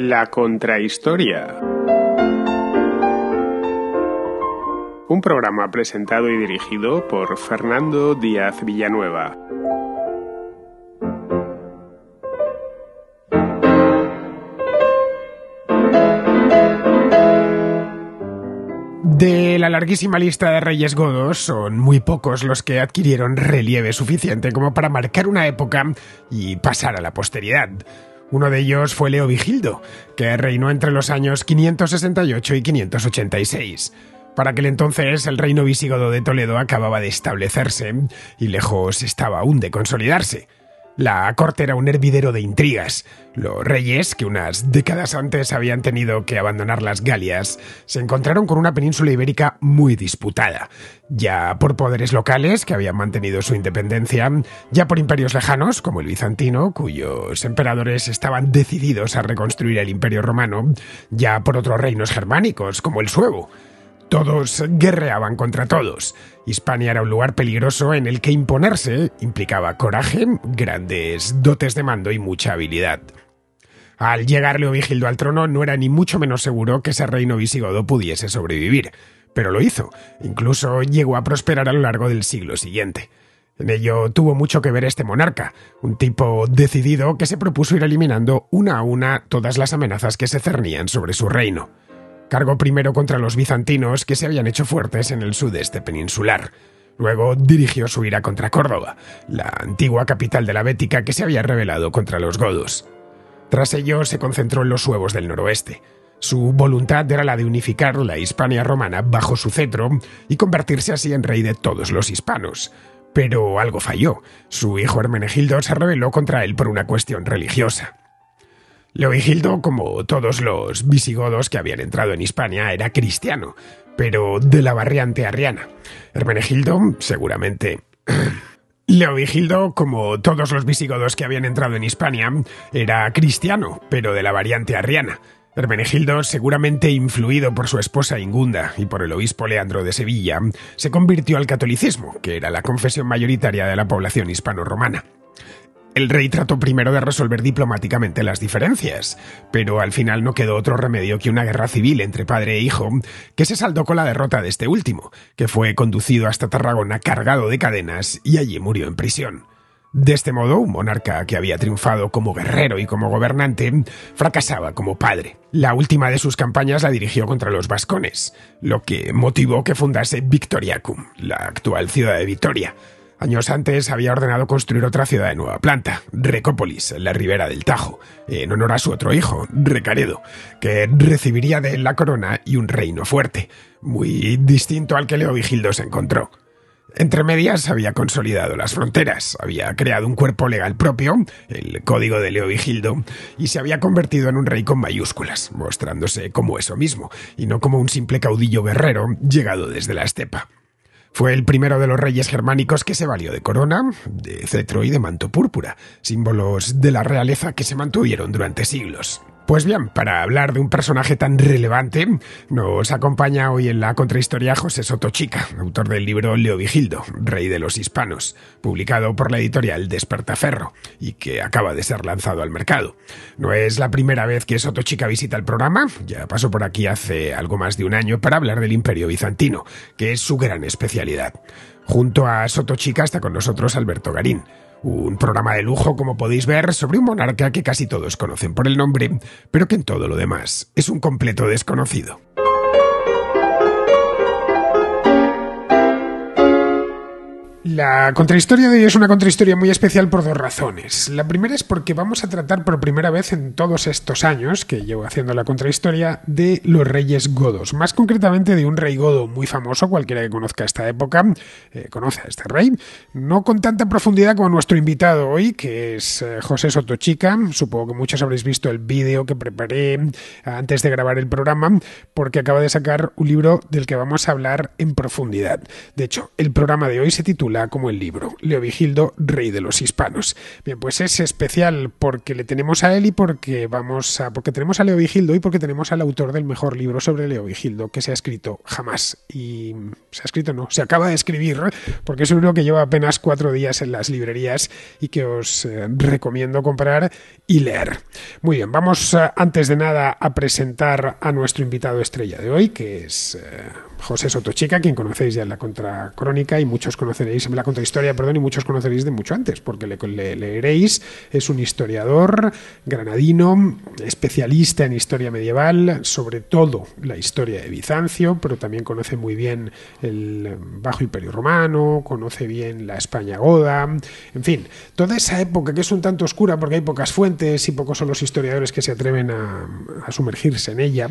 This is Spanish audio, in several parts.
La Contrahistoria. Un programa presentado y dirigido por Fernando Díaz Villanueva. De la larguísima lista de reyes godos, son muy pocos los que adquirieron relieve suficiente como para marcar una época y pasar a la posteridad. Uno de ellos fue Leo Vigildo, que reinó entre los años 568 y 586. Para aquel entonces el reino visigodo de Toledo acababa de establecerse y lejos estaba aún de consolidarse. La corte era un hervidero de intrigas. Los reyes, que unas décadas antes habían tenido que abandonar las Galias, se encontraron con una península ibérica muy disputada, ya por poderes locales que habían mantenido su independencia, ya por imperios lejanos como el bizantino, cuyos emperadores estaban decididos a reconstruir el imperio romano, ya por otros reinos germánicos como el suevo. Todos guerreaban contra todos. Hispania era un lugar peligroso en el que imponerse implicaba coraje, grandes dotes de mando y mucha habilidad. Al llegar Leovigildo al trono no era ni mucho menos seguro que ese reino visigodo pudiese sobrevivir, pero lo hizo. Incluso llegó a prosperar a lo largo del siglo siguiente. En ello tuvo mucho que ver este monarca, un tipo decidido que se propuso ir eliminando una a una todas las amenazas que se cernían sobre su reino. Cargó primero contra los bizantinos que se habían hecho fuertes en el sudeste peninsular. Luego dirigió su ira contra Córdoba, la antigua capital de la Bética que se había rebelado contra los godos. Tras ello se concentró en los suevos del noroeste. Su voluntad era la de unificar la Hispania romana bajo su cetro y convertirse así en rey de todos los hispanos. Pero algo falló. Su hijo Hermenegildo se rebeló contra él por una cuestión religiosa. Leovigildo, como todos los visigodos que habían entrado en Hispania, era cristiano, pero de la variante arriana. Hermenegildo, seguramente. Leovigildo, como todos los visigodos que habían entrado en Hispania, era cristiano, pero de la variante arriana. Hermenegildo, seguramente influido por su esposa Ingunda y por el obispo Leandro de Sevilla, se convirtió al catolicismo, que era la confesión mayoritaria de la población hispano-romana. El rey trató primero de resolver diplomáticamente las diferencias, pero al final no quedó otro remedio que una guerra civil entre padre e hijo, que se saldó con la derrota de este último, que fue conducido hasta Tarragona cargado de cadenas y allí murió en prisión. De este modo, un monarca que había triunfado como guerrero y como gobernante, fracasaba como padre. La última de sus campañas la dirigió contra los vascones, lo que motivó que fundase Victoriacum, la actual ciudad de Vitoria, Años antes había ordenado construir otra ciudad de nueva planta, Recópolis, en la ribera del Tajo, en honor a su otro hijo, Recaredo, que recibiría de él la corona y un reino fuerte, muy distinto al que Leovigildo se encontró. Entre medias había consolidado las fronteras, había creado un cuerpo legal propio, el Código de Leovigildo, y se había convertido en un rey con mayúsculas, mostrándose como eso mismo, y no como un simple caudillo guerrero llegado desde la estepa. Fue el primero de los reyes germánicos que se valió de corona, de cetro y de manto púrpura, símbolos de la realeza que se mantuvieron durante siglos. Pues bien, para hablar de un personaje tan relevante, nos acompaña hoy en la contrahistoria José Chica, autor del libro Leo Vigildo, Rey de los Hispanos, publicado por la editorial Despertaferro y que acaba de ser lanzado al mercado. No es la primera vez que Chica visita el programa, ya pasó por aquí hace algo más de un año para hablar del Imperio Bizantino, que es su gran especialidad. Junto a Chica está con nosotros Alberto Garín, un programa de lujo, como podéis ver, sobre un monarca que casi todos conocen por el nombre, pero que en todo lo demás es un completo desconocido. La contrahistoria de hoy es una contrahistoria muy especial por dos razones. La primera es porque vamos a tratar por primera vez en todos estos años que llevo haciendo la contrahistoria de los reyes godos, más concretamente de un rey godo muy famoso, cualquiera que conozca esta época eh, conoce a este rey, no con tanta profundidad como nuestro invitado hoy, que es eh, José Sotochica, supongo que muchos habréis visto el vídeo que preparé antes de grabar el programa, porque acaba de sacar un libro del que vamos a hablar en profundidad. De hecho, el programa de hoy se titula como el libro. Leo Vigildo, rey de los hispanos. Bien, pues es especial porque le tenemos a él y porque vamos a porque tenemos a Leovigildo y porque tenemos al autor del mejor libro sobre Leo Vigildo que se ha escrito jamás y se ha escrito no, se acaba de escribir porque es un libro que lleva apenas cuatro días en las librerías y que os eh, recomiendo comprar y leer. Muy bien, vamos eh, antes de nada a presentar a nuestro invitado estrella de hoy que es eh, José Sotochica, quien conocéis ya en la contracrónica y muchos conoceréis la contrahistoria, perdón, y muchos conoceréis de mucho antes, porque le, leeréis, es un historiador granadino, especialista en historia medieval, sobre todo la historia de Bizancio, pero también conoce muy bien el Bajo Imperio Romano, conoce bien la España Goda, en fin, toda esa época que es un tanto oscura porque hay pocas fuentes y pocos son los historiadores que se atreven a, sumergirse en ella,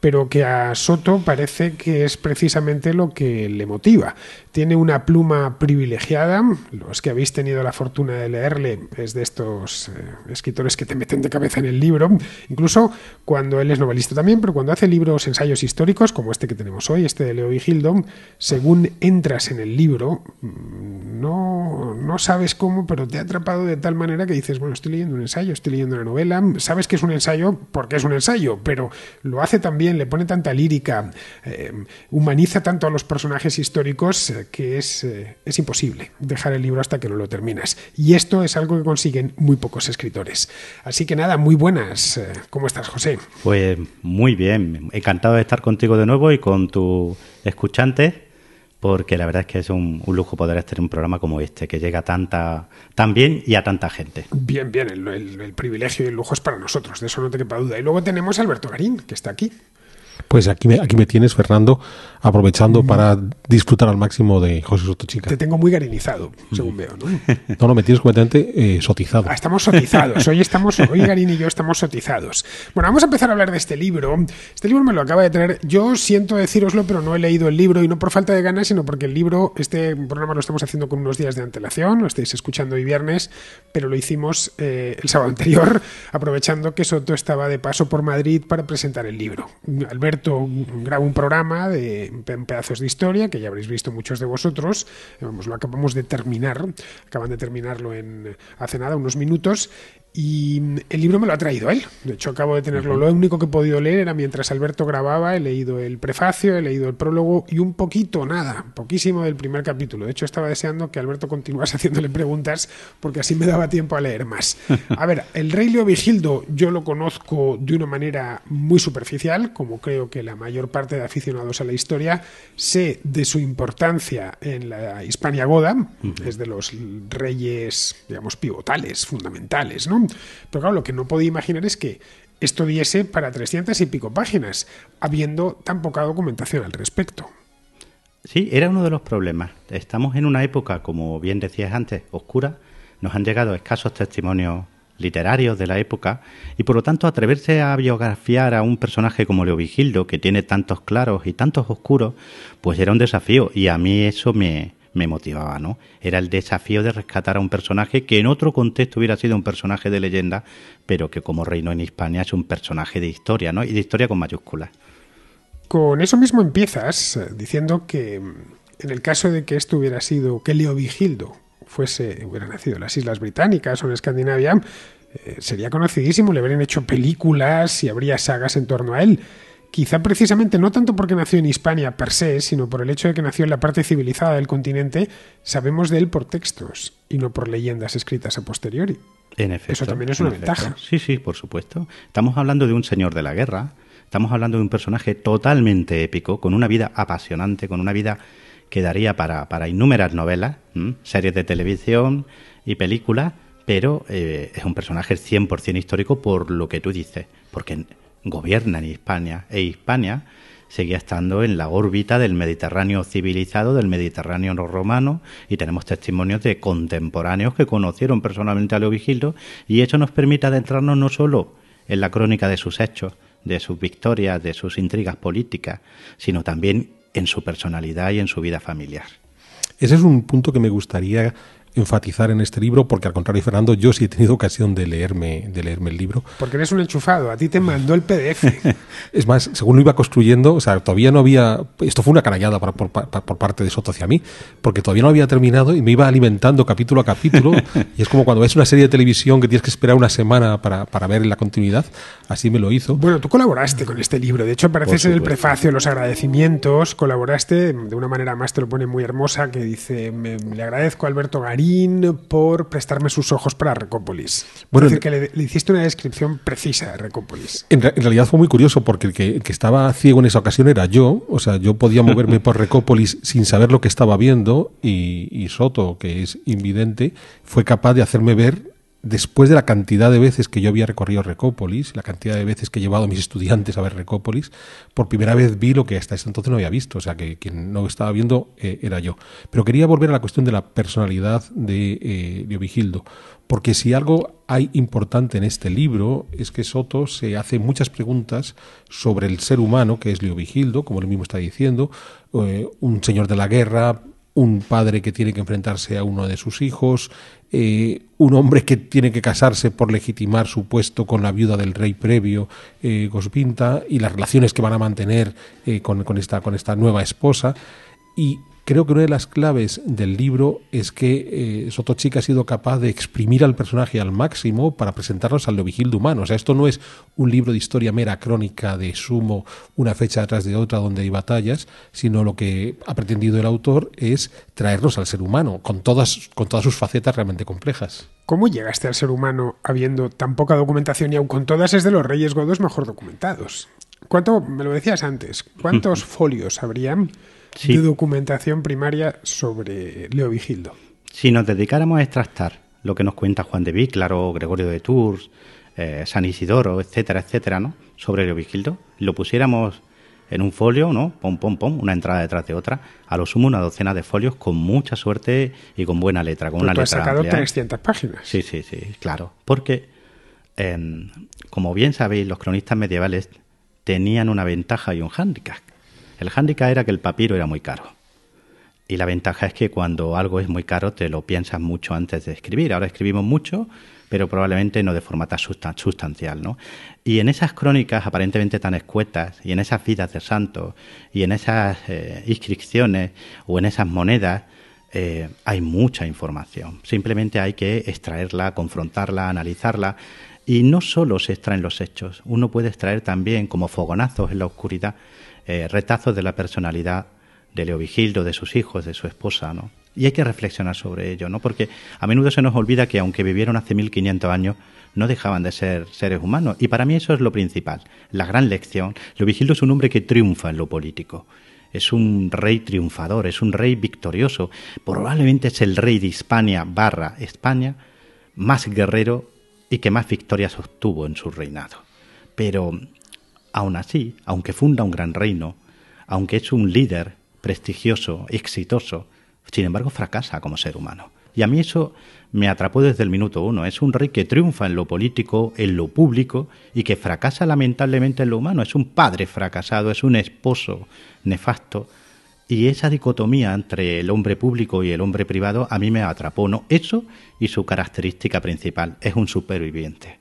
pero que a Soto parece que es precisamente lo que le motiva. Tiene una pluma privilegiada. Los que habéis tenido la fortuna de leerle es de estos eh, escritores que te meten de cabeza en el libro. Incluso cuando él es novelista también, pero cuando hace libros, ensayos históricos, como este que tenemos hoy, este de Leo Vigildo, según entras en el libro, mm, no, sabes cómo, pero te ha atrapado de tal manera que dices, bueno, estoy leyendo un ensayo, estoy leyendo una novela, sabes que es un ensayo porque es un ensayo, pero lo hace también, le pone tanta lírica, eh, humaniza tanto a los personajes históricos eh, que es imposible dejar el libro hasta que no lo terminas. Y esto es algo que consiguen muy pocos escritores. Así que nada, muy buenas. Eh, ¿Cómo estás, José? Pues muy bien. Encantado de estar contigo de nuevo y con tu escuchante porque la verdad es que es un, lujo poder estar en un programa como este, que llega tanta, tan bien y a tanta gente. Bien, bien, el, privilegio y el lujo es para nosotros, de eso no te quepa duda. Y luego tenemos a Alberto Garín, que está aquí. Pues aquí me, aquí me tienes, Fernando, aprovechando para disfrutar al máximo de José Soto Chica. Te tengo muy garinizado, según veo, ¿no? No, no, me tienes completamente eh, sotizado. Ah, estamos sotizados. Hoy estamos, Garín y yo estamos sotizados. Bueno, vamos a empezar a hablar de este libro. Este libro me lo acaba de traer... Yo siento deciroslo, pero no he leído el libro y no por falta de ganas, sino porque el libro, este programa lo estamos haciendo con unos días de antelación, lo estáis escuchando hoy viernes, pero lo hicimos eh, el sábado anterior, aprovechando que Soto estaba de paso por Madrid para presentar el libro. Roberto graba un programa de pedazos de historia, que ya habréis visto muchos de vosotros, lo acabamos de terminar, acaban de terminarlo en, hace nada, unos minutos, y el libro me lo ha traído él. De hecho, acabo de tenerlo. Lo único que he podido leer era mientras Alberto grababa. He leído el prefacio, he leído el prólogo y un poquito, nada, poquísimo del primer capítulo. De hecho, estaba deseando que Alberto continuase haciéndole preguntas porque así me daba tiempo a leer más. A ver, el Rey Leo Vigildo yo lo conozco de una manera muy superficial, como creo que la mayor parte de aficionados a la historia. Sé de su importancia en la Hispania Goda, es de los reyes, digamos, pivotales, fundamentales, ¿no? Pero claro, lo que no podía imaginar es que esto diese para 300 y pico páginas, habiendo tan poca documentación al respecto. Sí, era uno de los problemas. Estamos en una época, como bien decías antes, oscura. Nos han llegado escasos testimonios literarios de la época y por lo tanto atreverse a biografiar a un personaje como Leovigildo, que tiene tantos claros y tantos oscuros, pues era un desafío y a mí eso me, me motivaba, ¿no? Era el desafío de rescatar a un personaje que en otro contexto hubiera sido un personaje de leyenda, pero que como reino en Hispania es un personaje de historia, ¿no? Y de historia con mayúsculas. Con eso mismo empiezas eh, diciendo que mm, en el caso de que esto hubiera sido que Vigildo, fuese, hubiera nacido en las Islas Británicas o en Escandinavia, eh, sería conocidísimo, le habrían hecho películas y habría sagas en torno a él quizá precisamente no tanto porque nació en Hispania per se, sino por el hecho de que nació en la parte civilizada del continente, sabemos de él por textos y no por leyendas escritas a posteriori. En efecto. Eso también es una ventaja. Sí, sí, por supuesto. Estamos hablando de un señor de la guerra, estamos hablando de un personaje totalmente épico, con una vida apasionante, con una vida que daría para, para innumerables novelas, series de televisión y películas, pero eh, es un personaje 100% histórico por lo que tú dices, porque Gobierna en Hispania e Hispania seguía estando en la órbita del Mediterráneo civilizado, del Mediterráneo romano, y tenemos testimonios de contemporáneos que conocieron personalmente a Leovigildo, y eso nos permite adentrarnos no solo en la crónica de sus hechos, de sus victorias, de sus intrigas políticas, sino también en su personalidad y en su vida familiar. Ese es un punto que me gustaría enfatizar en este libro, porque al contrario, Fernando, yo sí he tenido ocasión de leerme, de leerme el libro. Porque eres un enchufado, a ti te mandó el PDF. es más, según lo iba construyendo, o sea, todavía no había. Esto fue una canallada por, parte de Soto hacia mí, porque todavía no había terminado y me iba alimentando capítulo a capítulo. y es como cuando ves una serie de televisión que tienes que esperar una semana para, para ver la continuidad. Así me lo hizo. Bueno, tú colaboraste con este libro. De hecho, apareces en el prefacio, los agradecimientos. Colaboraste de una manera más, te lo pone muy hermosa, que dice: Le agradezco a Alberto Garí por prestarme sus ojos para Recópolis. Bueno, es decir, que le, hiciste una descripción precisa de Recópolis. En, realidad fue muy curioso porque el que, estaba ciego en esa ocasión era yo. O sea, yo podía moverme por Recópolis sin saber lo que estaba viendo y, y Soto, que es invidente, fue capaz de hacerme ver después de la cantidad de veces que yo había recorrido Recópolis, la cantidad de veces que he llevado a mis estudiantes a ver Recópolis, por primera vez vi lo que hasta ese entonces no había visto, o sea, que quien no estaba viendo eh, era yo. Pero quería volver a la cuestión de la personalidad de, eh, Vigildo, porque si algo hay importante en este libro es que Soto se hace muchas preguntas sobre el ser humano que es Vigildo, como él mismo está diciendo, eh, un señor de la guerra, un padre que tiene que enfrentarse a uno de sus hijos, eh, un hombre que tiene que casarse por legitimar su puesto con la viuda del rey previo, eh, Gospinta, y las relaciones que van a mantener eh, con, con, esta, con esta nueva esposa. Y Creo que una de las claves del libro es que eh, ha sido capaz de exprimir al personaje al máximo para presentarnos al vigil de humano. O sea, esto no es un libro de historia mera crónica de sumo, una fecha tras de otra donde hay batallas, sino lo que ha pretendido el autor es traernos al ser humano, con todas, con todas sus facetas realmente complejas. ¿Cómo llegaste al ser humano habiendo tan poca documentación y aun con todas es de los reyes godos mejor documentados? ¿Cuánto, me lo decías antes, cuántos folios habrían? de documentación primaria sobre Leo Vigildo. Si nos dedicáramos a extractar lo que nos cuenta Juan de Víclaro, Gregorio de Tours, eh, San Isidoro, etcétera, etcétera, ¿no? sobre Leo Vigildo, lo pusiéramos en un folio, ¿no? Pom, pom, pom, una entrada detrás de otra, a lo sumo una docena de folios con mucha suerte y con buena letra, con una sacado 300 ¿eh? páginas. Sí, sí, sí, claro, porque em, como bien sabéis, los cronistas medievales tenían una ventaja y un hándicap, el hándicap era que el papiro era muy caro. Y la ventaja es que cuando algo es muy caro te lo piensas mucho antes de escribir. Ahora escribimos mucho, pero probablemente no de forma tan sustancial. ¿no? Y en esas crónicas aparentemente tan escuetas, y en esas vidas de santos, y en esas eh, inscripciones o en esas monedas, eh, hay mucha información. Simplemente hay que extraerla, confrontarla, analizarla. Y no solo se extraen los hechos, uno puede extraer también, como fogonazos en la oscuridad, eh, retazos de la personalidad de Leovigildo, de sus hijos, de su esposa, ¿no? Y hay que reflexionar sobre ello, ¿no? Porque a menudo se nos olvida que aunque vivieron hace 1500 años, no dejaban de ser seres humanos. Y para mí eso es lo principal, la gran lección. Leovigildo Vigildo es un hombre que triunfa en lo político. Es un rey triunfador, es un rey victorioso. Probablemente es el rey de Hispania barra España más guerrero y que más victorias obtuvo en su reinado. Pero Aun así, aunque funda un gran reino, aunque es un líder prestigioso, exitoso, sin embargo fracasa como ser humano. Y a mí eso me atrapó desde el minuto uno. Es un rey que triunfa en lo político, en lo público y que fracasa lamentablemente en lo humano. Es un padre fracasado, es un esposo nefasto. Y esa dicotomía entre el hombre público y el hombre privado a mí me atrapó, Eso y su característica principal, es un superviviente.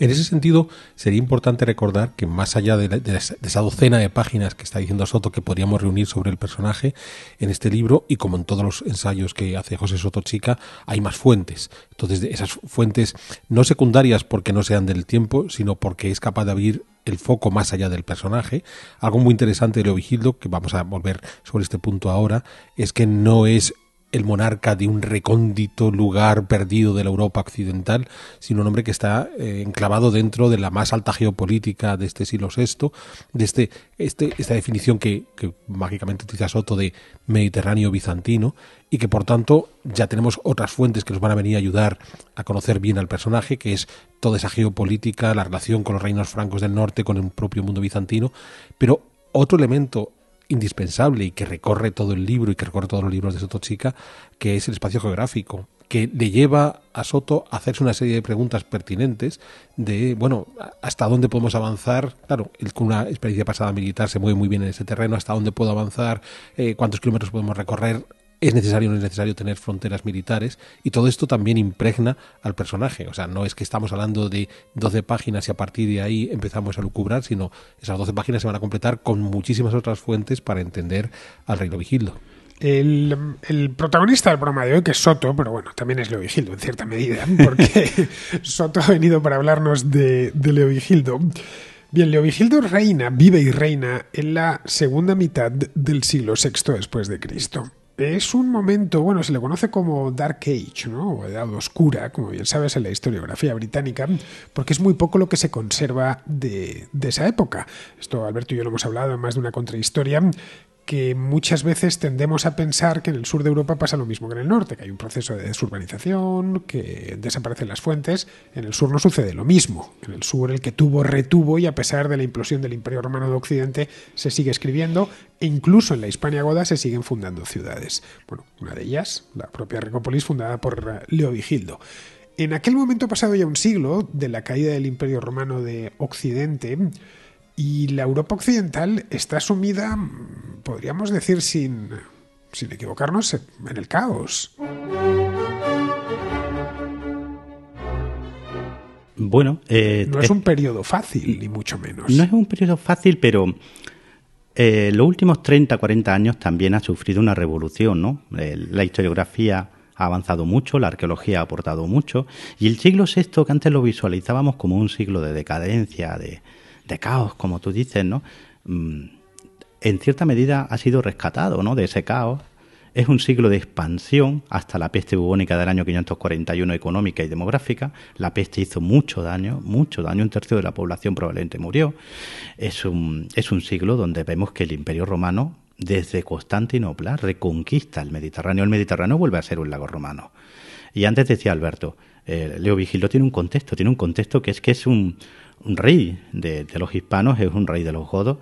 En ese sentido, sería importante recordar que más allá de, esa docena de páginas que está diciendo Soto que podríamos reunir sobre el personaje, en este libro, y como en todos los ensayos que hace José Soto Chica, hay más fuentes. Entonces, esas fuentes no secundarias porque no sean del tiempo, sino porque es capaz de abrir el foco más allá del personaje. Algo muy interesante de Leo Vigildo, que vamos a volver sobre este punto ahora, es que no es el monarca de un recóndito lugar perdido de la Europa occidental, sino un hombre que está eh, enclavado dentro de la más alta geopolítica de este siglo VI, de este, este, esta definición que, que mágicamente utiliza Soto de Mediterráneo bizantino, y que por tanto ya tenemos otras fuentes que nos van a venir a ayudar a conocer bien al personaje, que es toda esa geopolítica, la relación con los reinos francos del norte, con el propio mundo bizantino, pero otro elemento indispensable y que recorre todo el libro y que recorre todos los libros de Soto Chica, que es el espacio geográfico, que le lleva a Soto a hacerse una serie de preguntas pertinentes de, bueno, hasta dónde podemos avanzar. Claro, el con una experiencia pasada militar se mueve muy bien en ese terreno, hasta dónde puedo avanzar, eh, cuántos kilómetros podemos recorrer, es necesario o no es necesario tener fronteras militares y todo esto también impregna al personaje. O sea, no es que estamos hablando de 12 páginas y a partir de ahí empezamos a lucubrar, sino esas 12 páginas se van a completar con muchísimas otras fuentes para entender al reino Vigildo. El, protagonista del programa de hoy, que es Soto, pero bueno, también es Leo Vigildo en cierta medida, ¿eh? porque Soto ha venido para hablarnos de, Leo Vigildo. Bien, Leo Vigildo reina, vive y reina en la segunda mitad del siglo VI después de Cristo. Es un momento, bueno, se le conoce como Dark Age, ¿no? O Edad Oscura, como bien sabes, en la historiografía británica, porque es muy poco lo que se conserva de, esa época. Esto Alberto y yo lo hemos hablado en más de una contrahistoria, que muchas veces tendemos a pensar que en el sur de Europa pasa lo mismo que en el norte, que hay un proceso de desurbanización, que desaparecen las fuentes. En el sur no sucede lo mismo. En el sur el que tuvo retuvo y a pesar de la implosión del Imperio Romano de Occidente se sigue escribiendo e incluso en la Hispania Goda se siguen fundando ciudades. Bueno, una de ellas, la propia Recópolis, fundada por eh, Leo Vigildo. En aquel momento pasado ya un siglo de la caída del Imperio Romano de Occidente, y la Europa occidental está sumida, podríamos decir sin, equivocarnos, en el caos. Bueno, eh, no es eh, un periodo fácil, ni mucho menos. No es un periodo fácil, pero eh, los últimos 30, 40 años también ha sufrido una revolución, ¿no? la historiografía ha avanzado mucho, la arqueología ha aportado mucho, y el siglo VI, que antes lo visualizábamos como un siglo de decadencia, de, de caos, como tú dices, ¿no? Mm, en cierta medida ha sido rescatado, ¿no? De ese caos. Es un siglo de expansión hasta la peste bubónica del año 541 económica y demográfica. La peste hizo mucho daño, mucho daño. Un tercio de la población probablemente murió. Es un, es un siglo donde vemos que el imperio romano desde Constantinopla reconquista el Mediterráneo. El Mediterráneo vuelve a ser un lago romano. Y antes decía Alberto, eh, Leo Vigilo tiene un contexto, tiene un contexto que es que es un, un rey de, los hispanos, es un rey de los godos,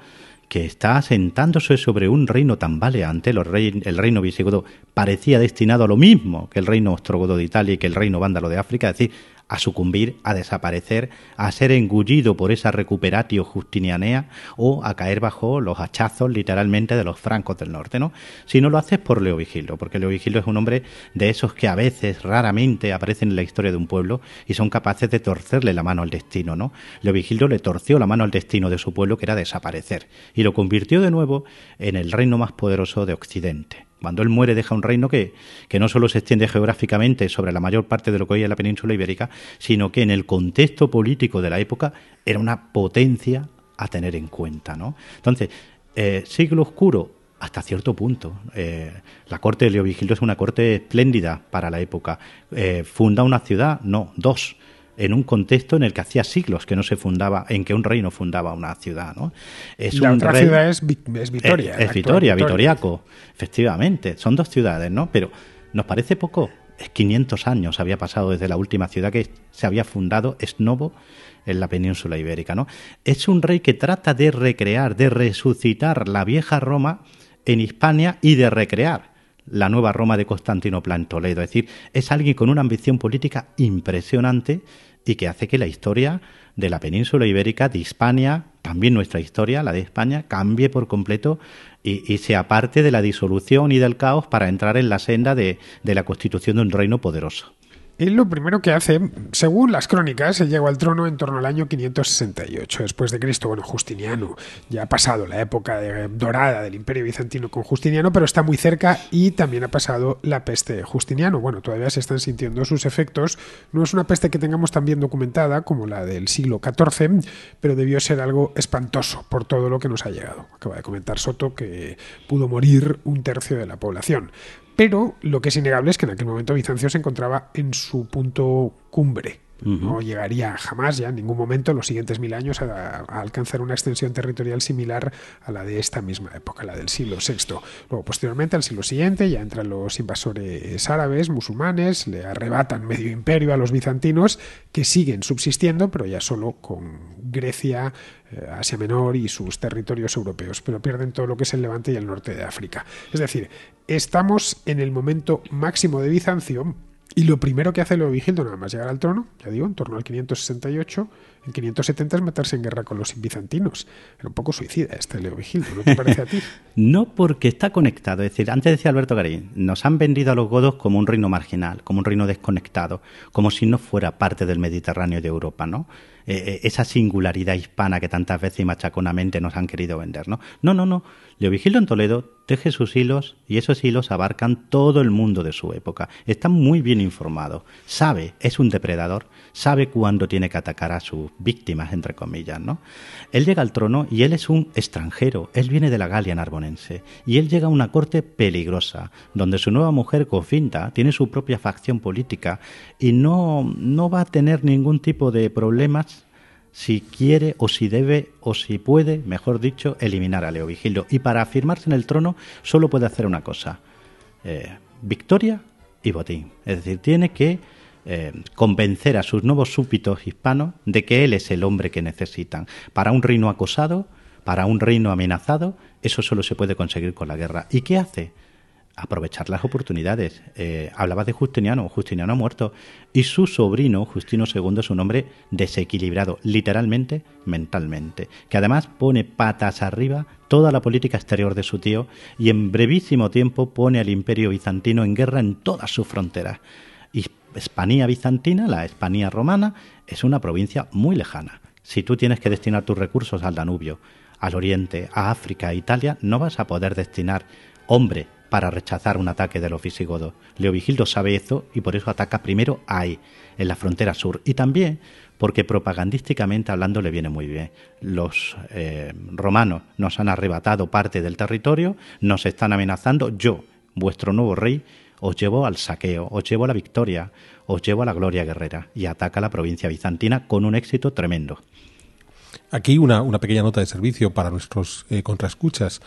que está asentándose sobre un reino tan los rey, el reino visigodo parecía destinado a lo mismo que el reino ostrogodo de Italia y que el reino vándalo de África, es decir, a sucumbir, a desaparecer, a ser engullido por esa recuperatio justinianea o a caer bajo los hachazos literalmente de los francos del norte, ¿no? Si no lo haces por Leo Vigildo, porque Leo Vigildo es un hombre de esos que a veces, raramente, aparecen en la historia de un pueblo y son capaces de torcerle la mano al destino, ¿no? Leo Vigildo le torció la mano al destino de su pueblo que era desaparecer y lo convirtió de nuevo en el reino más poderoso de Occidente. Cuando él muere deja un reino que, no solo se extiende geográficamente sobre la mayor parte de lo que hoy es la península ibérica, sino que en el contexto político de la época era una potencia a tener en cuenta. ¿no? Entonces, eh, siglo oscuro hasta cierto punto. Eh, la corte de Leovigildo es una corte espléndida para la época. Eh, ¿Funda una ciudad? No, dos en un contexto en el que hacía siglos que no se fundaba, en que un reino fundaba una ciudad. ¿no? la otra ciudad es, Vitoria. Eh, es, Vitoria, Vitoriaco, efectivamente. Son dos ciudades, ¿no? Pero nos parece poco. 500 años había pasado desde la última ciudad que se había fundado, novo... en la península ibérica. ¿no? Es un rey que trata de recrear, de resucitar la vieja Roma en Hispania y de recrear la nueva Roma de Constantinopla en Toledo. Es decir, es alguien con una ambición política impresionante y que hace que la historia de la península ibérica, de Hispania, también nuestra historia, la de España, cambie por completo y, sea se aparte de la disolución y del caos para entrar en la senda de la constitución de un reino poderoso. Y lo primero que hace, según las crónicas, se llegó al trono en torno al año 568 después de Cristo. Bueno, Justiniano ya ha pasado la época dorada del Imperio Bizantino con Justiniano, pero está muy cerca y también ha pasado la peste de Justiniano. Bueno, todavía se están sintiendo sus efectos. No es una peste que tengamos tan bien documentada como la del siglo XIV, pero debió ser algo espantoso por todo lo que nos ha llegado. Acaba de comentar Soto que pudo morir un tercio de la población. Pero lo que es innegable es que en aquel momento Bizancio se encontraba en su punto cumbre. No llegaría jamás ya en ningún momento en los siguientes mil años a, a, alcanzar una extensión territorial similar a la de esta misma época, la del siglo VI. Luego, posteriormente, al siglo siguiente, ya entran los invasores árabes, musulmanes, le arrebatan medio imperio a los bizantinos, que siguen subsistiendo, pero ya solo con Grecia, eh, Asia Menor y sus territorios europeos, pero pierden todo lo que es el levante y el norte de África. Es decir, estamos en el momento máximo de Bizancio y lo primero que hace Leo Vigildo, nada más llegar al trono, ya digo, en torno al 568, en 570 es meterse en guerra con los bizantinos. Era un poco suicida este Leo Vigildo, ¿no te parece a ti? no, porque está conectado. Es decir, antes decía Alberto Garín, nos han vendido a los godos como un reino marginal, como un reino desconectado, como si no fuera parte del Mediterráneo de Europa, ¿no? Eh, eh, esa singularidad hispana que tantas veces y machaconamente nos han querido vender, ¿no? No, no, no. Leo Vigilio en Toledo teje sus hilos y esos hilos abarcan todo el mundo de su época. Está muy bien informado, sabe, es un depredador, sabe cuándo tiene que atacar a sus víctimas, entre comillas, ¿no? Él llega al trono y él es un extranjero, él viene de la Galia narbonense y él llega a una corte peligrosa, donde su nueva mujer, Cofinta, tiene su propia facción política y no, no va a tener ningún tipo de problemas si quiere o si debe o si puede, mejor dicho, eliminar a Leo Vigilio. Y para afirmarse en el trono solo puede hacer una cosa, eh, victoria y botín. Es decir, tiene que eh, convencer a sus nuevos súbditos hispanos de que él es el hombre que necesitan. Para un reino acosado, para un reino amenazado, eso solo se puede conseguir con la guerra. ¿Y qué hace? aprovechar las oportunidades. Eh, hablabas hablaba de Justiniano, Justiniano ha muerto, y su sobrino, Justino II, es un hombre desequilibrado, literalmente, mentalmente, que además pone patas arriba toda la política exterior de su tío y en brevísimo tiempo pone al imperio bizantino en guerra en todas sus fronteras. Hispania bizantina, la Hispania romana, es una provincia muy lejana. Si tú tienes que destinar tus recursos al Danubio, al Oriente, a África, a Italia, no vas a poder destinar hombre, para rechazar un ataque de los visigodos. Leovigildo sabe eso... y por eso ataca primero ahí, en la frontera sur, y también porque propagandísticamente hablando le viene muy bien. Los eh, romanos nos han arrebatado parte del territorio, nos están amenazando, yo, vuestro nuevo rey, os llevo al saqueo, os llevo a la victoria, os llevo a la gloria guerrera, y ataca la provincia bizantina con un éxito tremendo. Aquí una, pequeña nota de servicio para nuestros eh, contraescuchas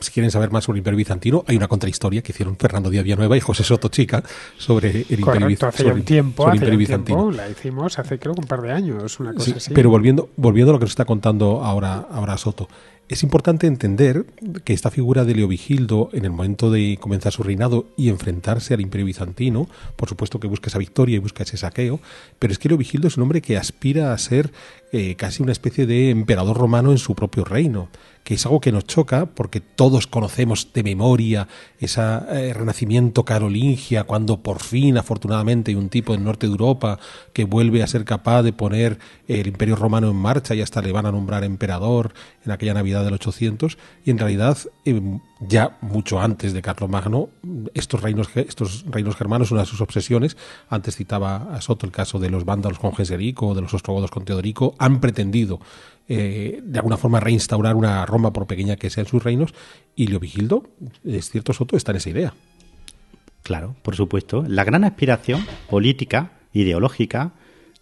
si quieren saber más sobre el Imperio Bizantino, hay una contrahistoria que hicieron Fernando Díaz Villanueva y José Soto Chica sobre el Imperio, hace un tiempo, hace un Tiempo, la hicimos hace creo un par de años, una cosa Pero volviendo, volviendo a lo que nos está contando ahora, ahora Soto, es importante entender que esta figura de Leovigildo, en el momento de comenzar su reinado y enfrentarse al Imperio Bizantino, por supuesto que busca esa victoria y busca ese saqueo, pero es que Leovigildo es un hombre que aspira a ser eh, casi una especie de emperador romano en su propio reino que es algo que nos choca porque todos conocemos de memoria ese eh, renacimiento carolingia, cuando por fin, afortunadamente, hay un tipo del norte de Europa que vuelve a ser capaz de poner el imperio romano en marcha y hasta le van a nombrar emperador en aquella Navidad del 800. Y en realidad, eh, ya mucho antes de Carlomagno, estos reinos, estos reinos germanos, una de sus obsesiones, antes citaba a Soto el caso de los vándalos con o de los ostrogodos con Teodorico, han pretendido eh, de alguna forma reinstaurar una Roma, por pequeña que sea en sus reinos, y Leovigildo, es cierto, Soto, está en esa idea. Claro, por supuesto. La gran aspiración política, ideológica,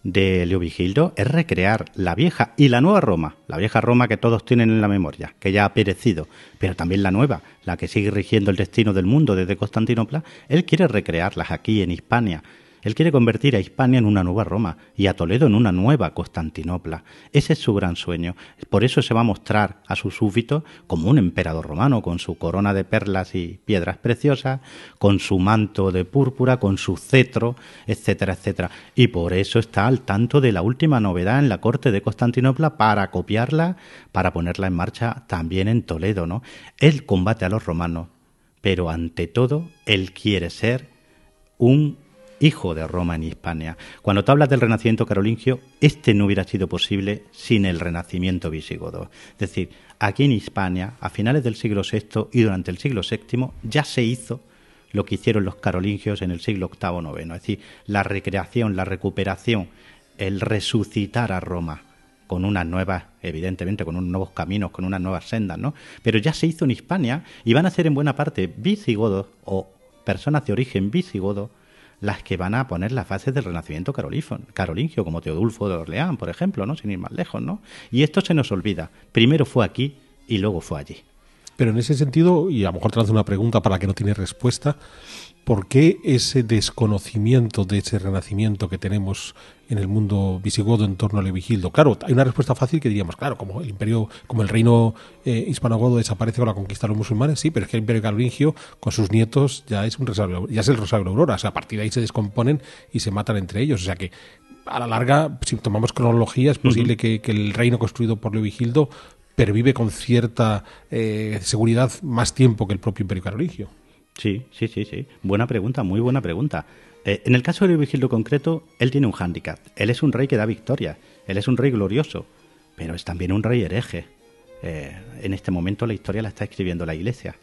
de Leovigildo es recrear la vieja y la nueva Roma, la vieja Roma que todos tienen en la memoria, que ya ha perecido, pero también la nueva, la que sigue rigiendo el destino del mundo desde Constantinopla, él quiere recrearlas aquí en Hispania, él quiere convertir a Hispania en una nueva Roma y a Toledo en una nueva Constantinopla. Ese es su gran sueño. Por eso se va a mostrar a su súbditos como un emperador romano, con su corona de perlas y piedras preciosas, con su manto de púrpura, con su cetro, etcétera, etcétera. Y por eso está al tanto de la última novedad en la corte de Constantinopla para copiarla, para ponerla en marcha también en Toledo, ¿no? Él combate a los romanos, pero ante todo, él quiere ser un hijo de Roma en Hispania. Cuando tú hablas del renacimiento carolingio, este no hubiera sido posible sin el renacimiento visigodo. Es decir, aquí en Hispania, a finales del siglo VI y durante el siglo VII, ya se hizo lo que hicieron los carolingios en el siglo VIII-IX, es decir, la recreación, la recuperación, el resucitar a Roma con unas nuevas, evidentemente, con unos nuevos caminos, con unas nuevas sendas, ¿no? Pero ya se hizo en Hispania y van a ser en buena parte visigodos o personas de origen visigodo las que van a poner las fases del renacimiento carolingio, como Teodulfo de Orleán, por ejemplo, ¿no? sin ir más lejos. ¿no? Y esto se nos olvida. Primero fue aquí y luego fue allí. Pero en ese sentido, y a lo mejor te una pregunta para la que no tiene respuesta, ¿por qué ese desconocimiento de ese renacimiento que tenemos en el mundo visigodo en torno a Leovigildo. Claro, hay una respuesta fácil que diríamos, claro, como el imperio, como el reino eh, hispanogodo desaparece con la conquista de los musulmanes, sí, pero es que el imperio carolingio con sus nietos ya es un rosario, ya es el rosario aurora, o sea, a partir de ahí se descomponen y se matan entre ellos, o sea que a la larga, si tomamos cronología, es posible que, el reino construido por Leovigildo pervive con cierta eh, seguridad más tiempo que el propio imperio carolingio. Sí, sí, sí, sí. Buena pregunta, muy buena pregunta. Eh, en el caso de Vigildo concreto, él tiene un hándicap. Él es un rey que da victoria. Él es un rey glorioso. Pero es también un rey hereje. Eh, en este momento la historia la está escribiendo la iglesia.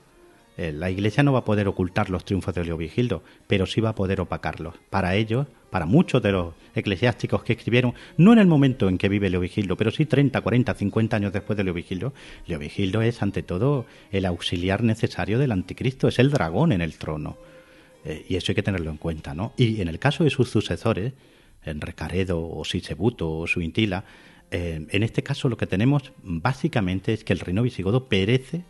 Eh, la iglesia no va a poder ocultar los triunfos de Leovigildo, pero sí va a poder opacarlos. Para ellos, para muchos de los eclesiásticos que escribieron, no en el momento en que vive Leovigildo, pero sí 30, 40, 50 años después de Leovigildo, Leovigildo es ante todo el auxiliar necesario del anticristo, es el dragón en el trono. Eh, y eso hay que tenerlo en cuenta, ¿no? Y en el caso de sus sucesores, en Recaredo o Sisebuto o Suintila, eh, en este caso lo que tenemos básicamente es que el reino visigodo perece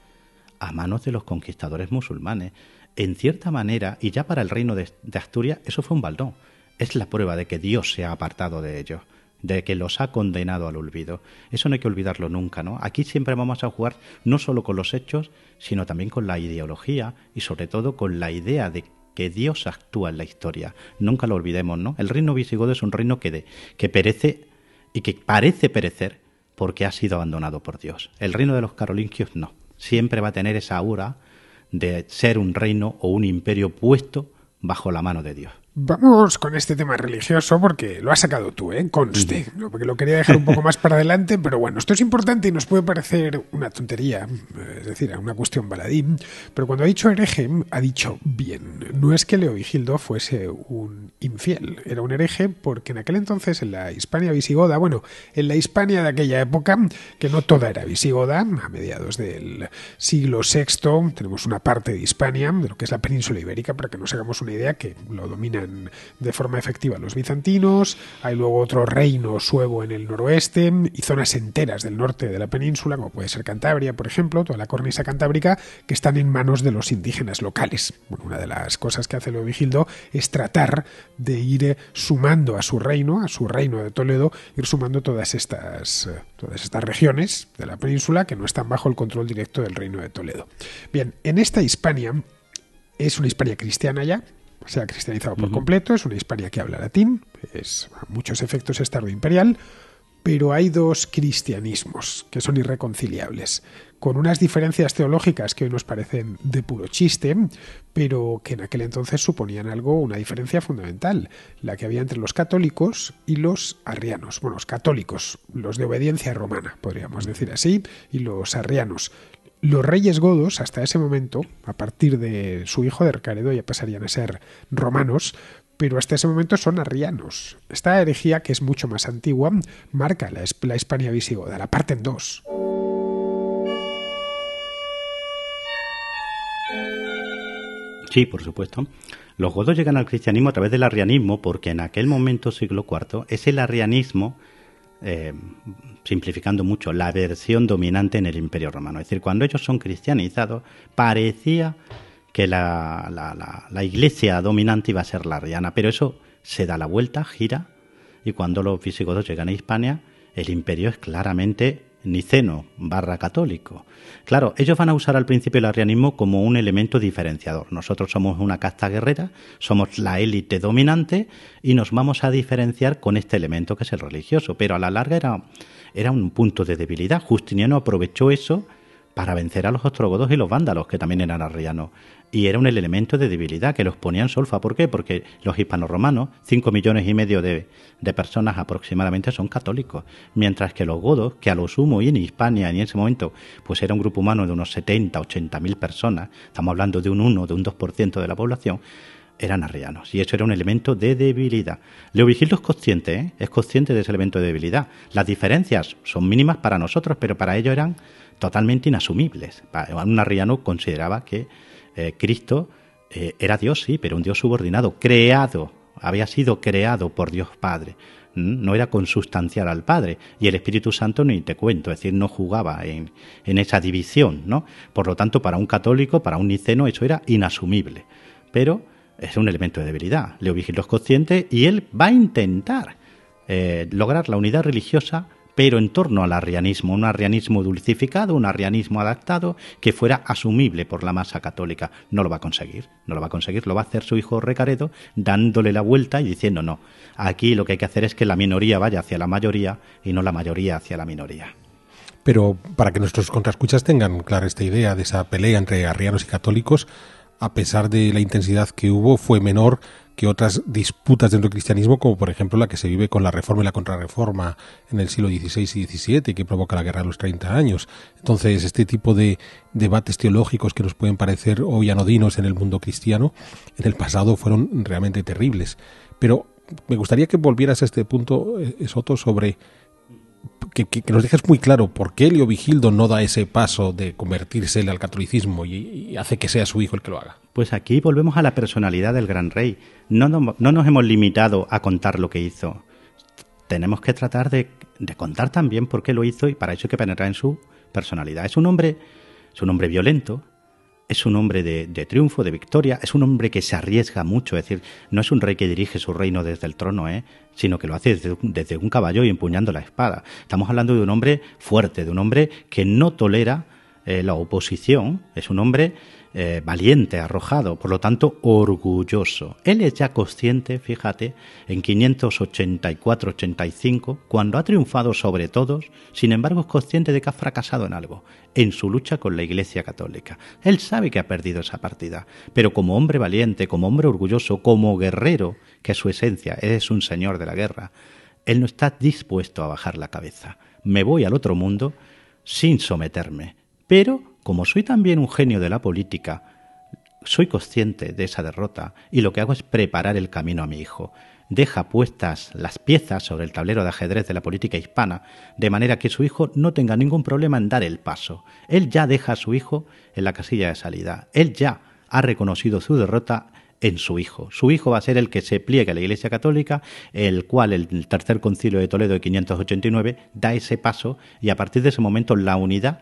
a manos de los conquistadores musulmanes. En cierta manera, y ya para el reino de, Asturias, eso fue un baldón. Es la prueba de que Dios se ha apartado de ellos de que los ha condenado al olvido. Eso no hay que olvidarlo nunca, ¿no? Aquí siempre vamos a jugar no solo con los hechos, sino también con la ideología y sobre todo con la idea de que Dios actúa en la historia. Nunca lo olvidemos, ¿no? El reino visigodo es un reino que, de, que perece y que parece perecer porque ha sido abandonado por Dios. El reino de los carolingios no. Siempre va a tener esa aura de ser un reino o un imperio puesto bajo la mano de Dios. Vamos con este tema religioso porque lo has sacado tú, ¿eh? Conste. Porque lo quería dejar un poco más para adelante, pero bueno, esto es importante y nos puede parecer una tontería, es decir, una cuestión baladín. Pero cuando ha dicho hereje, ha dicho bien. No es que Leo Vigildo fuese un infiel, era un hereje porque en aquel entonces, en la Hispania visigoda, bueno, en la Hispania de aquella época, que no toda era visigoda, a mediados del siglo VI, tenemos una parte de Hispania, de lo que es la península ibérica, para que nos hagamos una idea que lo domina de forma efectiva los bizantinos, hay luego otro reino suevo en el noroeste y zonas enteras del norte de la península, como puede ser Cantabria, por ejemplo, toda la cornisa cantábrica, que están en manos de los indígenas locales. una de las cosas que hace Leovigildo es tratar de ir eh, sumando a su reino, a su reino de Toledo, ir sumando todas estas, eh, todas estas regiones de la península que no están bajo el control directo del reino de Toledo. Bien, en esta Hispania, es una Hispania cristiana ya, se ha cristianizado por completo, es una Hispania que habla latín, es a muchos efectos es imperial, pero hay dos cristianismos que son irreconciliables, con unas diferencias teológicas que hoy nos parecen de puro chiste, pero que en aquel entonces suponían algo, una diferencia fundamental, la que había entre los católicos y los arrianos, bueno, los católicos, los de obediencia romana, podríamos decir así, y los arrianos, los reyes godos, hasta ese momento, a partir de su hijo de Recaredo, ya pasarían a ser romanos, pero hasta ese momento son arrianos. Esta herejía, que es mucho más antigua, marca la, Hispania visigoda, la parte en dos. Sí, por supuesto. Los godos llegan al cristianismo a través del arrianismo porque en aquel momento, siglo IV, es el arrianismo eh, simplificando mucho, la versión dominante en el Imperio Romano. Es decir, cuando ellos son cristianizados, parecía que la, la, iglesia dominante iba a ser la arriana, pero eso se da la vuelta, gira, y cuando los visigodos llegan a Hispania, el imperio es claramente niceno barra católico. Claro, ellos van a usar al principio el arrianismo como un elemento diferenciador. Nosotros somos una casta guerrera, somos la élite dominante y nos vamos a diferenciar con este elemento que es el religioso. Pero a la larga era, era un punto de debilidad. Justiniano aprovechó eso para vencer a los ostrogodos y los vándalos, que también eran arrianos. Y era un elemento de debilidad que los ponían solfa. ¿Por qué? Porque los hispanoromanos, 5 millones y medio de, personas aproximadamente, son católicos. Mientras que los godos, que a lo sumo y en Hispania y en ese momento, pues era un grupo humano de unos 70, 80 mil personas, estamos hablando de un 1, de un 2% de la población, eran arrianos y eso era un elemento de debilidad. Leo Vigildo es consciente, ¿eh? es consciente de ese elemento de debilidad. Las diferencias son mínimas para nosotros, pero para ellos eran totalmente inasumibles. Un arriano consideraba que eh, Cristo eh, era Dios, sí, pero un Dios subordinado, creado, había sido creado por Dios Padre. Mm, no era consustancial al Padre. Y el Espíritu Santo ni te cuento, es decir, no jugaba en, en esa división, ¿no? Por lo tanto, para un católico, para un niceno, eso era inasumible. Pero es un elemento de debilidad. Leo Vigil es consciente y él va a intentar eh, lograr la unidad religiosa pero en torno al arrianismo, un arrianismo dulcificado, un arrianismo adaptado que fuera asumible por la masa católica. No lo va a conseguir, no lo va a conseguir, lo va a hacer su hijo Recaredo dándole la vuelta y diciendo no, aquí lo que hay que hacer es que la minoría vaya hacia la mayoría y no la mayoría hacia la minoría. Pero para que nuestros contrascuchas tengan clara esta idea de esa pelea entre arrianos y católicos, a pesar de la intensidad que hubo, fue menor que otras disputas dentro del cristianismo, como por ejemplo la que se vive con la reforma y la contrarreforma en el siglo XVI y XVII, que provoca la guerra de los 30 años. Entonces, este tipo de debates teológicos que nos pueden parecer hoy anodinos en el mundo cristiano, en el pasado fueron realmente terribles. Pero me gustaría que volvieras a este punto, eh, Soto, sobre que, nos dejes muy claro por qué Elio Vigildo no da ese paso de convertirse al catolicismo y, hace que sea su hijo el que lo haga. Pues aquí volvemos a la personalidad del gran rey. No, nos hemos limitado a contar lo que hizo. Tenemos que tratar de, de, contar también por qué lo hizo y para eso hay que penetrar en su personalidad. Es un hombre, es un hombre violento, es un hombre de, triunfo, de victoria, es un hombre que se arriesga mucho, es decir, no es un rey que dirige su reino desde el trono, ¿eh? sino que lo hace desde, un caballo y empuñando la espada. Estamos hablando de un hombre fuerte, de un hombre que no tolera eh, la oposición, es un hombre eh, valiente, arrojado, por lo tanto orgulloso. Él es ya consciente, fíjate, en 584-85, cuando ha triunfado sobre todos, sin embargo es consciente de que ha fracasado en algo, en su lucha con la Iglesia Católica. Él sabe que ha perdido esa partida, pero como hombre valiente, como hombre orgulloso, como guerrero, que es su esencia, es un señor de la guerra, él no está dispuesto a bajar la cabeza. Me voy al otro mundo sin someterme, pero como soy también un genio de la política, soy consciente de esa derrota y lo que hago es preparar el camino a mi hijo. Deja puestas las piezas sobre el tablero de ajedrez de la política hispana, de manera que su hijo no tenga ningún problema en dar el paso. Él ya deja a su hijo en la casilla de salida. Él ya ha reconocido su derrota en su hijo. Su hijo va a ser el que se pliegue a la Iglesia Católica, el cual el Tercer Concilio de Toledo de 589 da ese paso y a partir de ese momento la unidad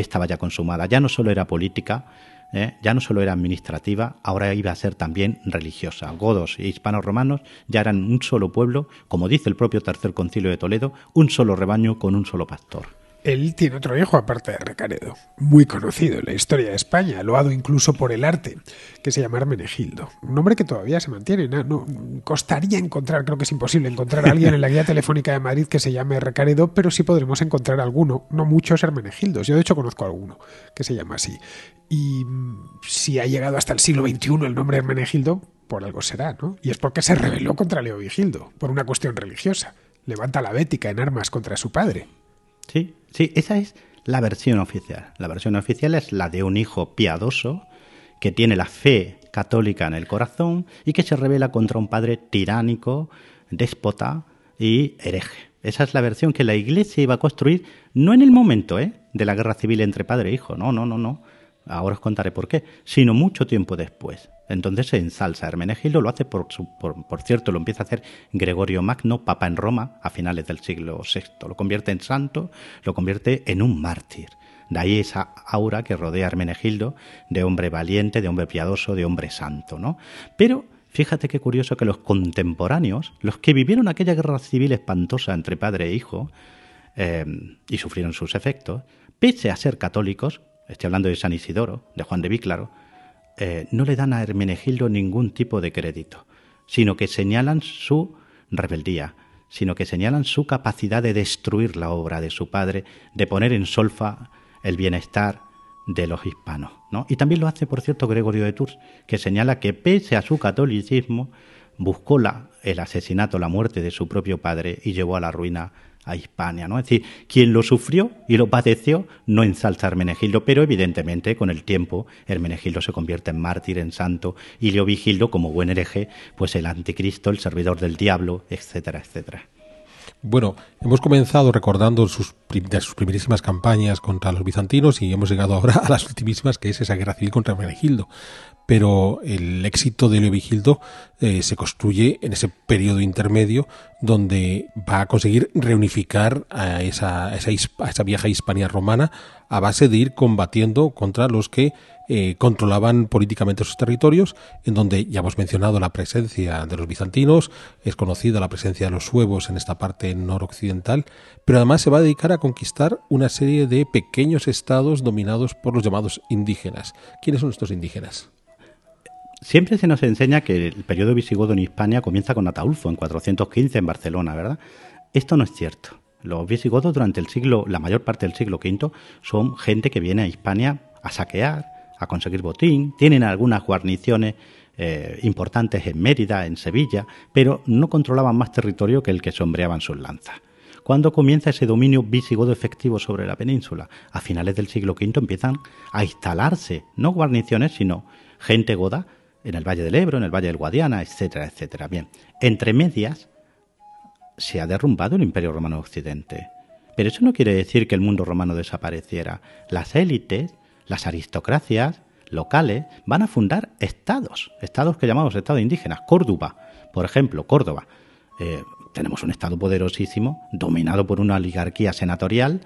estaba ya consumada. Ya no solo era política, ¿eh? ya no solo era administrativa, ahora iba a ser también religiosa. Godos e hispanos romanos ya eran un solo pueblo, como dice el propio Tercer Concilio de Toledo, un solo rebaño con un solo pastor. Él tiene otro hijo aparte de Recaredo, muy conocido en la historia de España, loado incluso por el arte, que se llama Hermenegildo, un nombre que todavía se mantiene. No, costaría encontrar, creo que es imposible encontrar a alguien en la guía telefónica de Madrid que se llame Recaredo, pero sí podremos encontrar alguno, no muchos Hermenegildos. Yo de hecho conozco alguno que se llama así. Y mm, si ha llegado hasta el siglo XXI el nombre Hermenegildo, por algo será, ¿no? Y es porque se rebeló contra Leovigildo, por una cuestión religiosa. Levanta la bética en armas contra su padre. Sí, Sí, esa es la versión oficial. La versión oficial es la de un hijo piadoso que tiene la fe católica en el corazón y que se revela contra un padre tiránico, déspota y hereje. Esa es la versión que la Iglesia iba a construir no en el momento ¿eh? de la guerra civil entre padre e hijo, no, no, no, no, ahora os contaré por qué, sino mucho tiempo después. Entonces se ensalza Hermenegildo, lo hace, por, cierto, lo empieza a hacer Gregorio Magno, papa en Roma, a finales del siglo VI. Lo convierte en santo, lo convierte en un mártir. De ahí esa aura que rodea a Hermenegildo de hombre valiente, de hombre piadoso, de hombre santo, ¿no? Pero Fíjate qué curioso que los contemporáneos, los que vivieron aquella guerra civil espantosa entre padre e hijo, eh, y sufrieron sus efectos, pese a ser católicos, estoy hablando de San Isidoro, de Juan de Víclaro, eh, no le dan a Hermenegildo ningún tipo de crédito, sino que señalan su rebeldía, sino que señalan su capacidad de destruir la obra de su padre, de poner en solfa el bienestar de los hispanos. ¿no? Y también lo hace, por cierto, Gregorio de Tours, que señala que pese a su catolicismo, buscó el asesinato, la muerte de su propio padre y llevó a la ruina a Hispania, ¿no? Es decir, quien lo sufrió y lo padeció no ensalza a Hermenegildo, pero evidentemente con el tiempo Hermenegildo se convierte en mártir, en santo, y Leovigildo, como buen hereje, pues el anticristo, el servidor del diablo, etcétera, etcétera. Bueno, hemos comenzado recordando sus, de sus primerísimas campañas contra los bizantinos y hemos llegado ahora a las últimísimas, que es esa guerra civil contra Hermenegildo pero el éxito de Leovigildo eh, se construye en ese periodo intermedio donde va a conseguir reunificar a esa, vieja Hispania romana a base de ir combatiendo contra los que eh, controlaban políticamente sus territorios, en donde ya hemos mencionado la presencia de los bizantinos, es conocida la presencia de los suevos en esta parte noroccidental, pero además se va a dedicar a conquistar una serie de pequeños estados dominados por los llamados indígenas. ¿Quiénes son estos indígenas? Siempre se nos enseña que el periodo visigodo en Hispania comienza con Ataulfo en 415 en Barcelona, ¿verdad? Esto no es cierto. Los visigodos durante el siglo, la mayor parte del siglo V, son gente que viene a Hispania a saquear, a conseguir botín, tienen algunas guarniciones eh, importantes en Mérida, en Sevilla, pero no controlaban más territorio que el que sombreaban sus lanzas. ¿Cuándo comienza ese dominio visigodo efectivo sobre la península? A finales del siglo V empiezan a instalarse, no guarniciones, sino gente goda en el Valle del Ebro, en el Valle del Guadiana, etcétera, etcétera. Bien, entre medias se ha derrumbado el Imperio Romano Occidente. Pero eso no quiere decir que el mundo romano desapareciera. Las élites, las aristocracias locales van a fundar estados, estados que llamamos estados indígenas. Córdoba, por ejemplo, Córdoba. Eh, tenemos un estado poderosísimo, dominado por una oligarquía senatorial,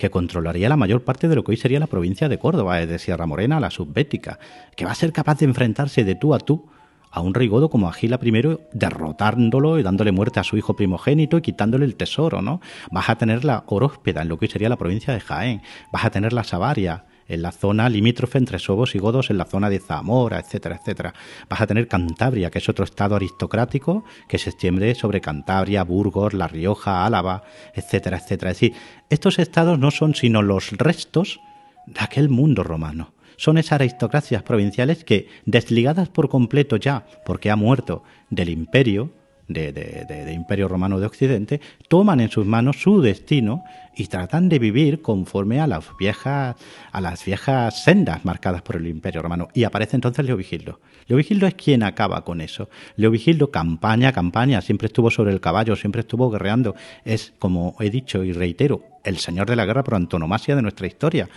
que controlaría la mayor parte de lo que hoy sería la provincia de Córdoba, es de Sierra Morena a la subbética, que va a ser capaz de enfrentarse de tú a tú a un Rigodo como Agila I, derrotándolo y dándole muerte a su hijo primogénito y quitándole el tesoro, ¿no? Vas a tener la Horóspeda en lo que hoy sería la provincia de Jaén, vas a tener la Savaria, en la zona limítrofe entre Sobos y Godos, en la zona de Zamora, etcétera, etcétera. Vas a tener Cantabria, que es otro estado aristocrático que se extiende sobre Cantabria, Burgos, La Rioja, Álava, etcétera, etcétera. Es decir, estos estados no son sino los restos de aquel mundo romano son esas aristocracias provinciales que, desligadas por completo ya, porque ha muerto del imperio, de, Imperio Romano de Occidente, toman en sus manos su destino y tratan de vivir conforme a las viejas, a las viejas sendas marcadas por el Imperio Romano. Y aparece entonces Leovigildo. Leovigildo es quien acaba con eso. Leovigildo campaña, campaña, siempre estuvo sobre el caballo, siempre estuvo guerreando. Es, como he dicho y reitero, el señor de la guerra por antonomasia de nuestra historia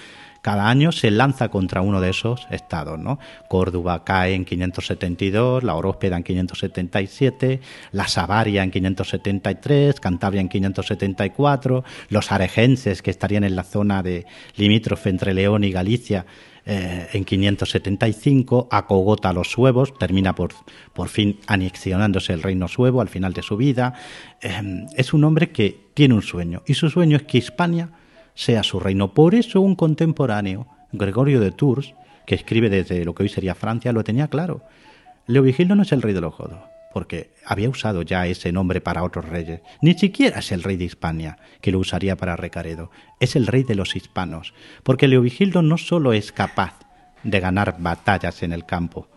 cada año se lanza contra uno de esos estados. ¿no? Córdoba cae en 572, la Oróspeda en 577, la Sabaria en 573, Cantabria en 574, los aregenses que estarían en la zona de limítrofe entre León y Galicia eh, en 575, acogota a los suevos, termina por, fin anexionándose el reino suevo al final de su vida. Em, es un hombre que tiene un sueño y su sueño es que Hispania sea su reino. Por eso un contemporáneo, Gregorio de Tours, que escribe desde lo que hoy sería Francia, lo tenía claro. Leovigildo no es el rey de los godos, porque había usado ya ese nombre para otros reyes. Ni siquiera es el rey de Hispania, que lo usaría para Recaredo. Es el rey de los hispanos, porque Leovigildo no solo es capaz de ganar batallas en el campo,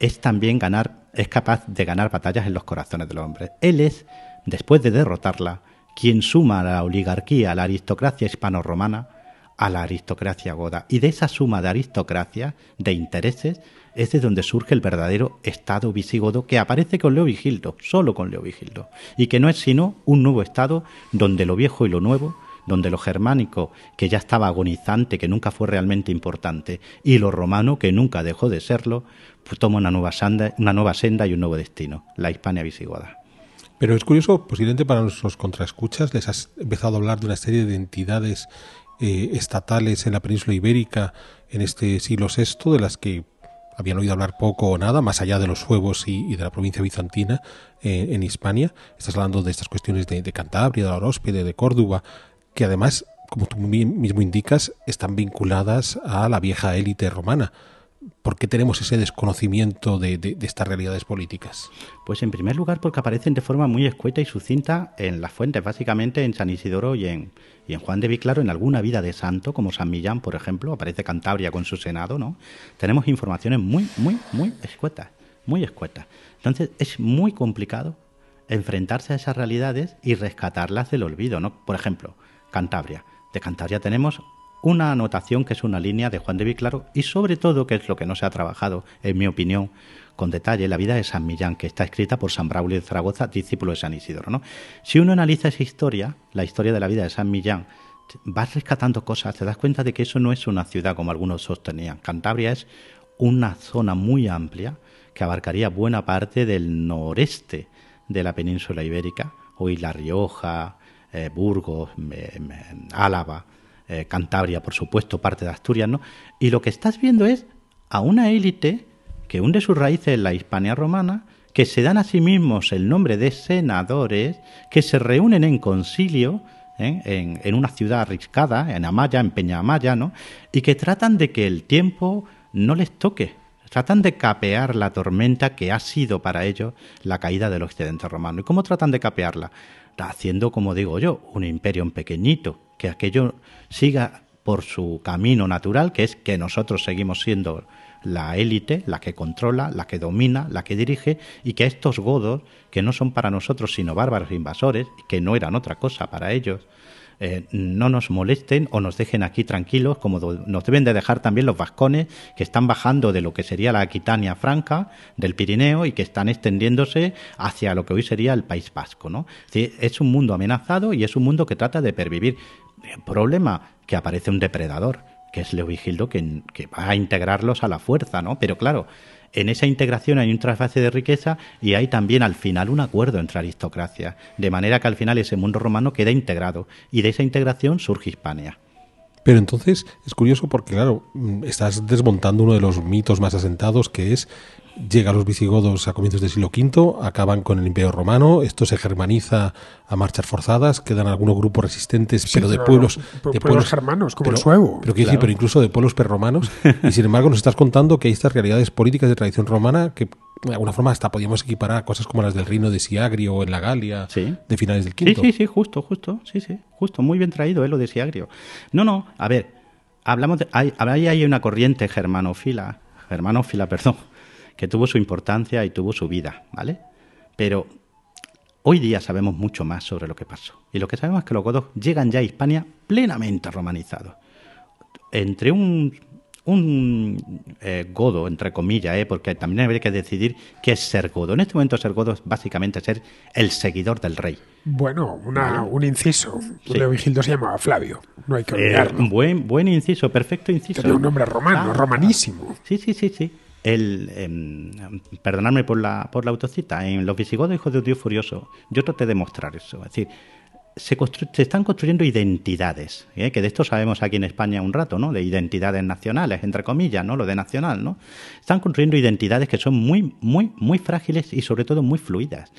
es también ganar, es capaz de ganar batallas en los corazones de los hombres. Él es, después de derrotarla, quien suma a la oligarquía, a la aristocracia hispano-romana, a la aristocracia goda. Y de esa suma de aristocracia, de intereses, es de donde surge el verdadero Estado visigodo que aparece con Leovigildo, solo con Leovigildo, y que no es sino un nuevo Estado donde lo viejo y lo nuevo, donde lo germánico, que ya estaba agonizante, que nunca fue realmente importante, y lo romano, que nunca dejó de serlo, pues toma una nueva, una nueva senda y un nuevo destino, la Hispania visigoda. Pero es curioso, presidente, para nuestros contraescuchas, les has empezado a hablar de una serie de entidades eh, estatales en la península ibérica en este siglo VI, de las que habían oído hablar poco o nada, más allá de los suevos y, de la provincia bizantina eh, en Hispania. Estás hablando de estas cuestiones de, Cantabria, de la Horóspede, de Córdoba, que además, como tú mismo indicas, están vinculadas a la vieja élite romana. ¿Por qué tenemos ese desconocimiento de, estas realidades políticas? Pues en primer lugar porque aparecen de forma muy escueta y sucinta en las fuentes, básicamente en San Isidoro y en, Juan de Viclaro, en alguna vida de santo, como San Millán, por ejemplo, aparece Cantabria con su Senado, ¿no? Tenemos informaciones muy, muy, muy escuetas, muy escuetas. Entonces es muy complicado enfrentarse a esas realidades y rescatarlas del olvido, ¿no? Por ejemplo, Cantabria. De Cantabria tenemos una anotación que es una línea de Juan de Viclaro... y sobre todo, que es lo que no se ha trabajado, en mi opinión, con detalle, la vida de San Millán, que está escrita por San Braulio de Zaragoza, discípulo de San Isidoro. ¿no? Si uno analiza esa historia, la historia de la vida de San Millán, vas rescatando cosas, te das cuenta de que eso no es una ciudad como algunos sostenían. Cantabria es una zona muy amplia que abarcaría buena parte del noreste de la península ibérica, hoy La Rioja, eh, Burgos, Álava, eh, Cantabria, por supuesto, parte de Asturias, ¿no? Y lo que estás viendo es a una élite que hunde sus raíces en la Hispania romana, que se dan a sí mismos el nombre de senadores, que se reúnen en concilio, ¿eh? en, una ciudad arriscada, en Amaya, en Peña Amaya, ¿no? Y que tratan de que el tiempo no les toque, tratan de capear la tormenta que ha sido para ellos la caída del occidente romano. ¿Y cómo tratan de capearla? haciendo, como digo yo, un imperio en pequeñito, que aquello siga por su camino natural, que es que nosotros seguimos siendo la élite, la que controla, la que domina, la que dirige, y que estos godos, que no son para nosotros sino bárbaros invasores, que no eran otra cosa para ellos, eh, no nos molesten o nos dejen aquí tranquilos, como nos deben de dejar también los vascones que están bajando de lo que sería la Aquitania Franca del Pirineo y que están extendiéndose hacia lo que hoy sería el País Vasco. ¿no? Es un mundo amenazado y es un mundo que trata de pervivir. El problema que aparece un depredador, que es Leovigildo, que, que va a integrarlos a la fuerza, ¿no? Pero claro, en esa integración hay un trasfase de riqueza y hay también al final un acuerdo entre aristocracia, de manera que al final ese mundo romano queda integrado y de esa integración surge Hispania. Pero entonces es curioso porque, claro, mm, estás desmontando uno de los mitos más asentados que es Llega a los visigodos a comienzos del siglo V, acaban con el Imperio Romano, esto se germaniza a marchas forzadas, quedan algunos grupos resistentes, pero, de pueblos... de pueblos, germanos, como pero, el Pero, decir, pero incluso de pueblos perromanos. y sin embargo nos estás contando que hay estas realidades políticas de tradición romana que de alguna forma hasta podíamos equiparar a cosas como las del reino de Siagrio o en la Galia de finales del V. Sí, sí, sí, justo, justo, sí, sí, justo, muy bien traído ¿eh? lo de Siagrio. No, no, a ver, hablamos de, hay, hay una corriente germanófila, germanófila, perdón, que tuvo su importancia y tuvo su vida, ¿vale? Pero hoy día sabemos mucho más sobre lo que pasó. Y lo que sabemos es que los godos llegan ya a Hispania plenamente romanizados. Entre un, un eh, godo, entre comillas, eh, porque también habría que decidir qué es ser godo. En este momento ser godo es básicamente ser el seguidor del rey. Bueno, un inciso. Leo Vigildo se llamaba Flavio, no hay que eh, olvidarlo. buen, buen inciso, perfecto inciso. un nombre romano, romanísimo. Sí, sí, sí, sí. El, em, perdonadme por la, por la autocita, en Los visigodos, hijos de dios furioso, yo traté de mostrar eso. Es decir, se, están construyendo identidades, ¿eh? que de esto sabemos aquí en España un rato, ¿no? De identidades nacionales, entre comillas, ¿no? Lo de nacional, ¿no? Están construyendo identidades que son muy, muy, muy frágiles y sobre todo muy fluidas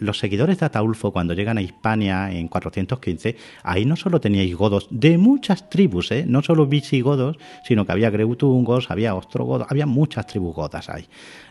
los seguidores de Ataulfo, cuando llegan a Hispania en 415, ahí no solo teníais godos de muchas tribus, ¿eh? no solo visigodos, sino que había greutungos, había ostrogodos, había muchas tribus godas ahí.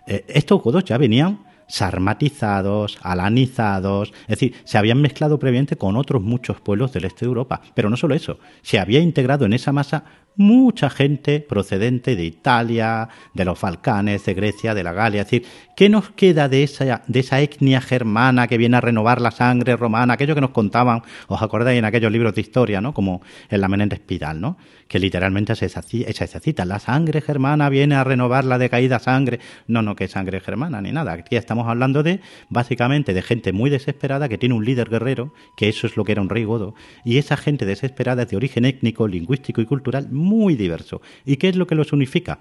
Eh, estos godos ya venían sarmatizados, alanizados, es decir, se habían mezclado previamente con otros muchos pueblos del este de Europa. Pero no solo eso, se había integrado en esa masa mucha gente procedente de Italia, de los falcanes, de Grecia, de la Galia. Es decir, ¿qué nos queda de esa, de esa etnia germana que viene a renovar la sangre romana? Aquello que nos contaban, os acordáis en aquellos libros de historia, ¿no? Como en la Menente ¿no? Que literalmente se esa cita, la sangre germana viene a renovar la decaída sangre. No, no, que sangre germana ni nada. Aquí estamos hablando de, básicamente, de gente muy desesperada que tiene un líder guerrero, que eso es lo que era un rey godo, y esa gente desesperada es de origen étnico, lingüístico y cultural muy diverso. ¿Y qué es lo que los unifica?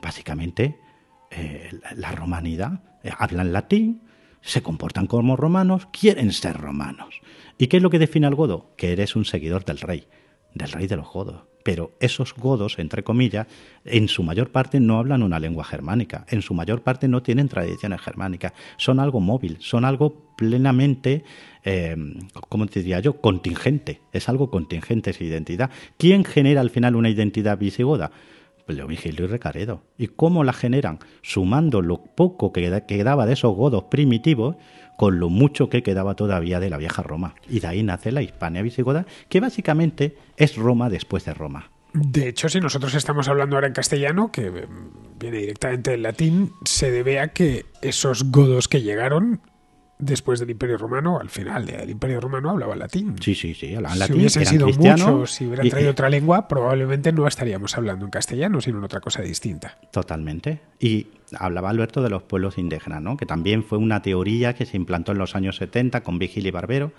Básicamente eh, la romanidad. Eh, hablan latín, se comportan como romanos, quieren ser romanos. ¿Y qué es lo que define al godo? Que eres un seguidor del rey, del rey de los godos. Pero esos godos, entre comillas, en su mayor parte no hablan una lengua germánica, en su mayor parte no tienen tradiciones germánicas, son algo móvil, son algo plenamente Em, ¿cómo te diría yo? Contingente, es algo contingente esa identidad. ¿Quién genera al final una identidad visigoda? Leo Vigilio y Recaredo. ¿Y cómo la generan? Sumando lo poco que quedaba de esos godos primitivos con lo mucho que quedaba todavía de la vieja Roma. Y de ahí nace la Hispania visigoda, que básicamente es Roma después de Roma. De hecho, si nosotros estamos hablando ahora en castellano, que em, viene directamente del latín, se debe a que esos godos que llegaron después del Imperio Romano, al final del Imperio Romano hablaba latín. Sí, sí, sí, hablaban latín. Si hubiese sido muchos, si hubiera traído otra lengua, probablemente no estaríamos hablando en castellano, sino en otra cosa distinta. Totalmente. Y hablaba Alberto de los pueblos indígenas, ¿no? que también fue una teoría que se implantó en los años 70 con Vigil y Barbero.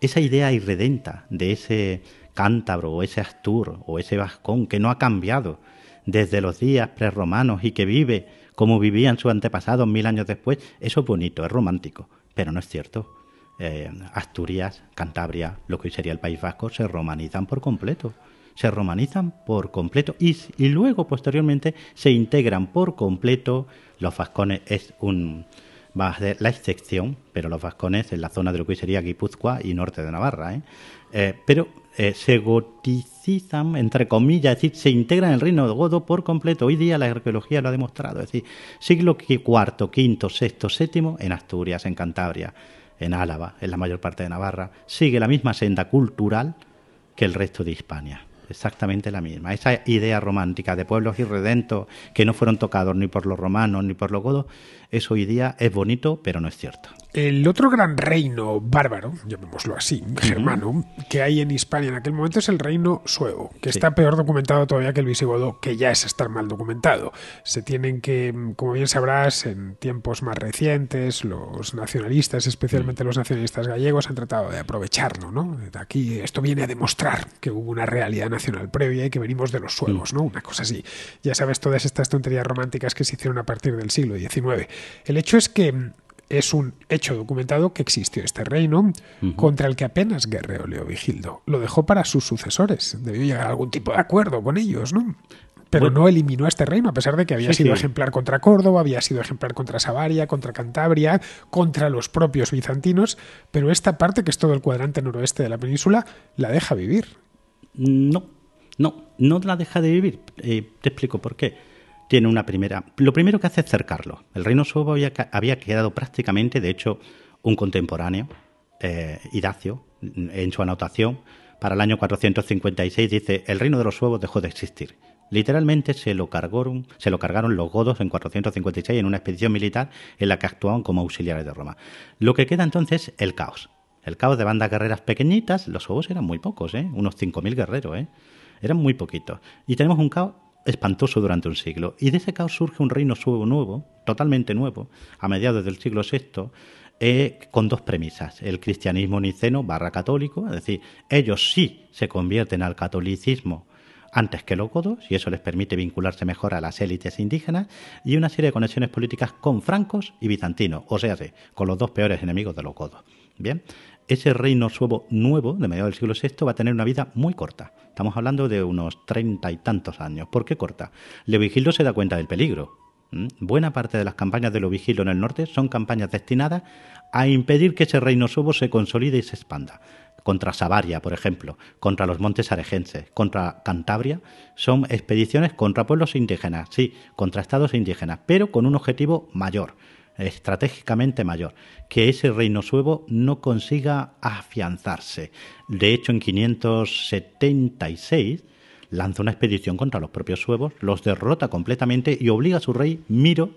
Esa idea irredenta de ese cántabro o ese astur o ese vascón que no ha cambiado desde los días preromanos y que vive como vivían sus antepasados mil años después, eso es bonito, es romántico pero no es cierto. Eh, Asturias, Cantabria, lo que hoy sería el País Vasco, se romanizan por completo. Se romanizan por completo y, y luego, posteriormente, se integran por completo. Los vascones es un, la excepción, pero los vascones en la zona de lo que hoy sería Guipúzcoa y norte de Navarra. ¿eh? Eh, pero eh, se goticizan, entre comillas, es decir, se integran en el reino de Godo por completo. Hoy día la arqueología lo ha demostrado, es decir, siglo IV, V, VI, VII en Asturias, en Cantabria, en Álava, en la mayor parte de Navarra, sigue la misma senda cultural que el resto de Hispania. Exactamente la misma. Esa idea romántica de pueblos irredentos que no fueron tocados ni por los romanos ni por los godos eso hoy día, es bonito, pero no es cierto. El otro gran reino bárbaro, llamémoslo así, germano, que hay en Hispania en aquel momento es el reino suevo, que está peor documentado todavía que el visigodo, que ya es estar mal documentado. Se tienen que, como bien sabrás, en tiempos más recientes, los nacionalistas, especialmente mm. los nacionalistas gallegos, han tratado de aprovecharlo, ¿no? Aquí esto viene a demostrar que hubo una realidad nacional previa y que venimos de los suevos, mm. ¿no? Una cosa así. Ya sabes, todas estas tonterías románticas que se hicieron a partir del siglo XIX. El hecho es que es un hecho documentado que existió este reino, contra el que apenas guerreó Leovigildo. Lo dejó para sus sucesores. Debió llegar a algún tipo de acuerdo con ellos, ¿no? Pero no eliminó este reino, a pesar de que había sido ejemplar contra Córdoba, había sido ejemplar contra Savaria, contra Cantabria, contra los propios bizantinos. Pero esta parte, que es todo el cuadrante noroeste de la península, la deja vivir. No, no, no la deja de vivir. Eh, te explico por qué tiene una primera. Lo primero que hace es cercarlo. El reino suevo había, quedado prácticamente, de hecho, un contemporáneo, eh, Idacio, en su anotación para el año 456 dice: el reino de los suevos dejó de existir. Literalmente se lo, cargaron, se lo cargaron los godos en 456 en una expedición militar en la que actuaban como auxiliares de Roma. Lo que queda entonces es el caos. El caos de bandas guerreras pequeñitas, los suevos eran muy pocos, ¿eh? unos 5.000 guerreros, ¿eh? eran muy poquitos. Y tenemos un caos espantoso durante un siglo. Y de ese caos surge un reino nuevo, totalmente nuevo, a mediados del siglo VI, eh, con dos premisas. El cristianismo niceno barra católico, es decir, ellos sí se convierten al catolicismo antes que los godos, y eso les permite vincularse mejor a las élites indígenas, y una serie de conexiones políticas con francos y bizantinos, o sea, con los dos peores enemigos de los godos. Bien, ese reino suevo nuevo de mediados del siglo VI va a tener una vida muy corta. Estamos hablando de unos treinta y tantos años. ¿Por qué corta? Leovigildo se da cuenta del peligro. ¿Mm? Buena parte de las campañas de Leovigildo en el norte son campañas destinadas a impedir que ese reino suevo se consolide y se expanda contra Savaria, por ejemplo, contra los montes aregenses, contra Cantabria, son expediciones contra pueblos indígenas, sí, contra estados indígenas, pero con un objetivo mayor, estratégicamente mayor, que ese reino suevo no consiga afianzarse. De hecho, en 576 lanza una expedición contra los propios suevos, los derrota completamente y obliga a su rey Miro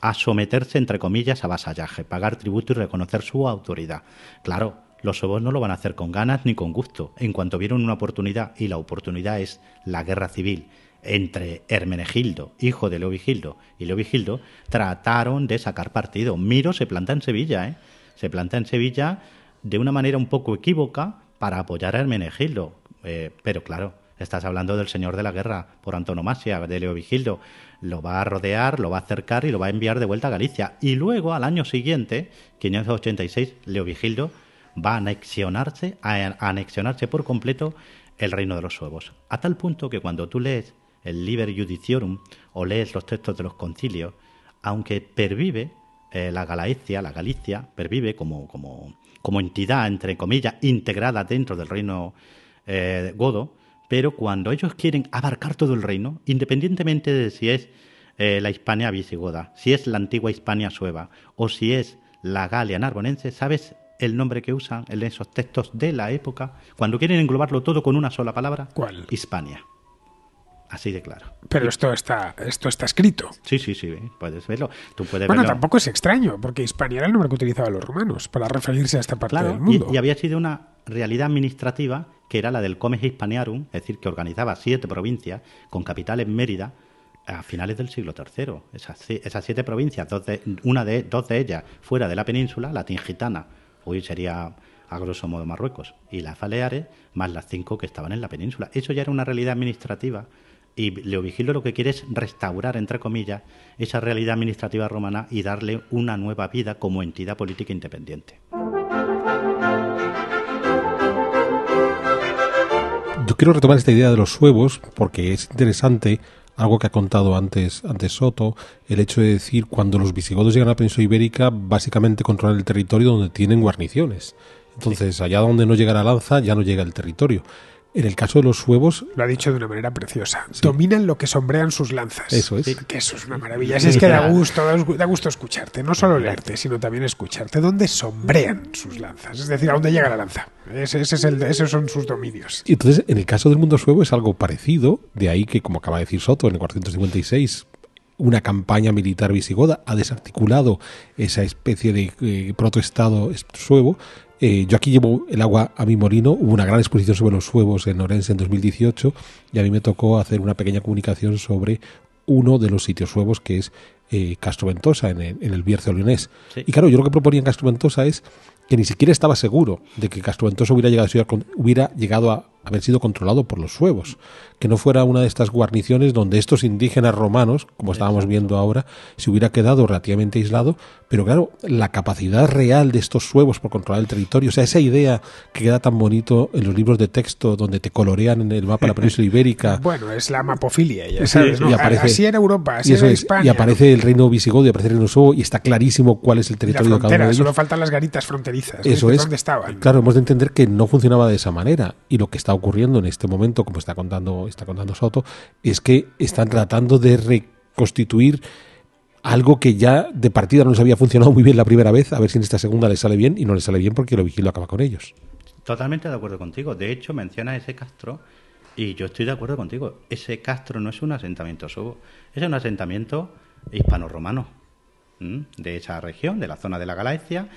a someterse, entre comillas, a vasallaje, pagar tributo y reconocer su autoridad. Claro, los suevos no lo van a hacer con ganas ni con gusto, en cuanto vieron una oportunidad, y la oportunidad es la guerra civil entre Hermenegildo, hijo de Leovigildo, y Leovigildo, trataron de sacar partido. Miro se planta en Sevilla, ¿eh? se planta en Sevilla de una manera un poco equívoca para apoyar a Hermenegildo. Eh, pero claro, estás hablando del señor de la guerra por antonomasia, de Leovigildo. Lo va a rodear, lo va a acercar y lo va a enviar de vuelta a Galicia. Y luego, al año siguiente, 586, Leovigildo va a anexionarse, a anexionarse por completo el reino de los suevos. A tal punto que cuando tú lees el Liber Judiciorum o lees los textos de los concilios, aunque pervive eh, la Galicia, la Galicia pervive como, entidad, entre comillas, integrada dentro del reino eh, godo, pero cuando ellos quieren abarcar todo el reino, independientemente de si es eh, la Hispania visigoda, si es la antigua Hispania sueva o si es la Galia narbonense, ¿sabes el nombre que usan en esos textos de la época cuando quieren englobarlo todo con una sola palabra? ¿Cuál? Hispania. Así de claro. Pero esto está, esto está escrito. Sí, sí, sí, puedes verlo. Tú puedes bueno, tampoco es extraño, porque Hispania era el nombre que utilizaban los romanos para referirse a esta parte del mundo. Y, había sido una realidad administrativa que era la del Comes Hispaniarum, es decir, que organizaba siete provincias con capital en Mérida, a finales del siglo III. Esas, siete provincias, una de, dos de ellas fuera de la península, la Tingitana, hoy sería a grosso modo Marruecos, y las Baleares, más las cinco que estaban en la península. Eso ya era una realidad administrativa y Leo Vigilo lo que quiere es restaurar, entre comillas, esa realidad administrativa romana y darle una nueva vida como entidad política independiente. Yo quiero retomar esta idea de los suevos porque es interesante algo que ha contado antes, Soto, el hecho de decir cuando los visigodos llegan a la península ibérica, básicamente controlan el territorio donde tienen guarniciones. Entonces, allá donde no llega la lanza, ya no llega el territorio en el caso de los suevos. Lo ha dicho de una manera preciosa. Dominan lo que sombrean sus lanzas. Eso es. Que eso es una maravilla. es que da gusto, da gusto escucharte. No solo leerte, sino también escucharte. ¿Dónde sombrean sus lanzas? Es decir, ¿a dónde llega la lanza? esos son sus dominios. Y entonces, en el caso del mundo suevo es algo parecido. De ahí que, como acaba de decir Soto, en el 456 una campaña militar visigoda ha desarticulado esa especie de eh, protoestado suevo, eh, yo aquí llevo el agua a mi molino. Hubo una gran exposición sobre los huevos en Orense en 2018 y a mí me tocó hacer una pequeña comunicación sobre uno de los sitios huevos que es eh, Ventosa, en, el Bierzo leonés. Y claro, yo lo que proponía en Ventosa es que ni siquiera estaba seguro de que Castroventosa hubiera llegado hubiera llegado a haber sido controlado por los suevos, que no fuera una de estas guarniciones donde estos indígenas romanos, como estábamos viendo ahora, se hubiera quedado relativamente aislado, pero claro, la capacidad real de estos suevos por controlar el territorio, o sea, esa idea que queda tan bonito en los libros de texto donde te colorean en el mapa la península ibérica. bueno, es la mapofilia, ya sabes, aparece, así era Europa, así España. y aparece el reino visigodo y aparece el reino suevo y está clarísimo cuál es el territorio de cada uno de Solo faltan las garitas fronterizas. Eso es. ¿Dónde estaban? Claro, hemos de entender que no funcionaba de esa manera y lo que estaba ocurriendo en este momento, como está contando, está contando Soto, es que están tratando de reconstituir algo que ya de partida no les había funcionado muy bien la primera vez, a ver si en esta segunda les sale bien y no les sale bien porque lo vigilo acaba con ellos. Totalmente de acuerdo contigo. De hecho, menciona ese Castro y yo estoy de acuerdo contigo. Ese Castro no es un asentamiento subo, es un asentamiento hispano-romano de esa región, de la zona de la galaxia,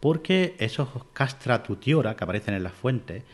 porque esos Castra Tutiora que aparecen en la fuente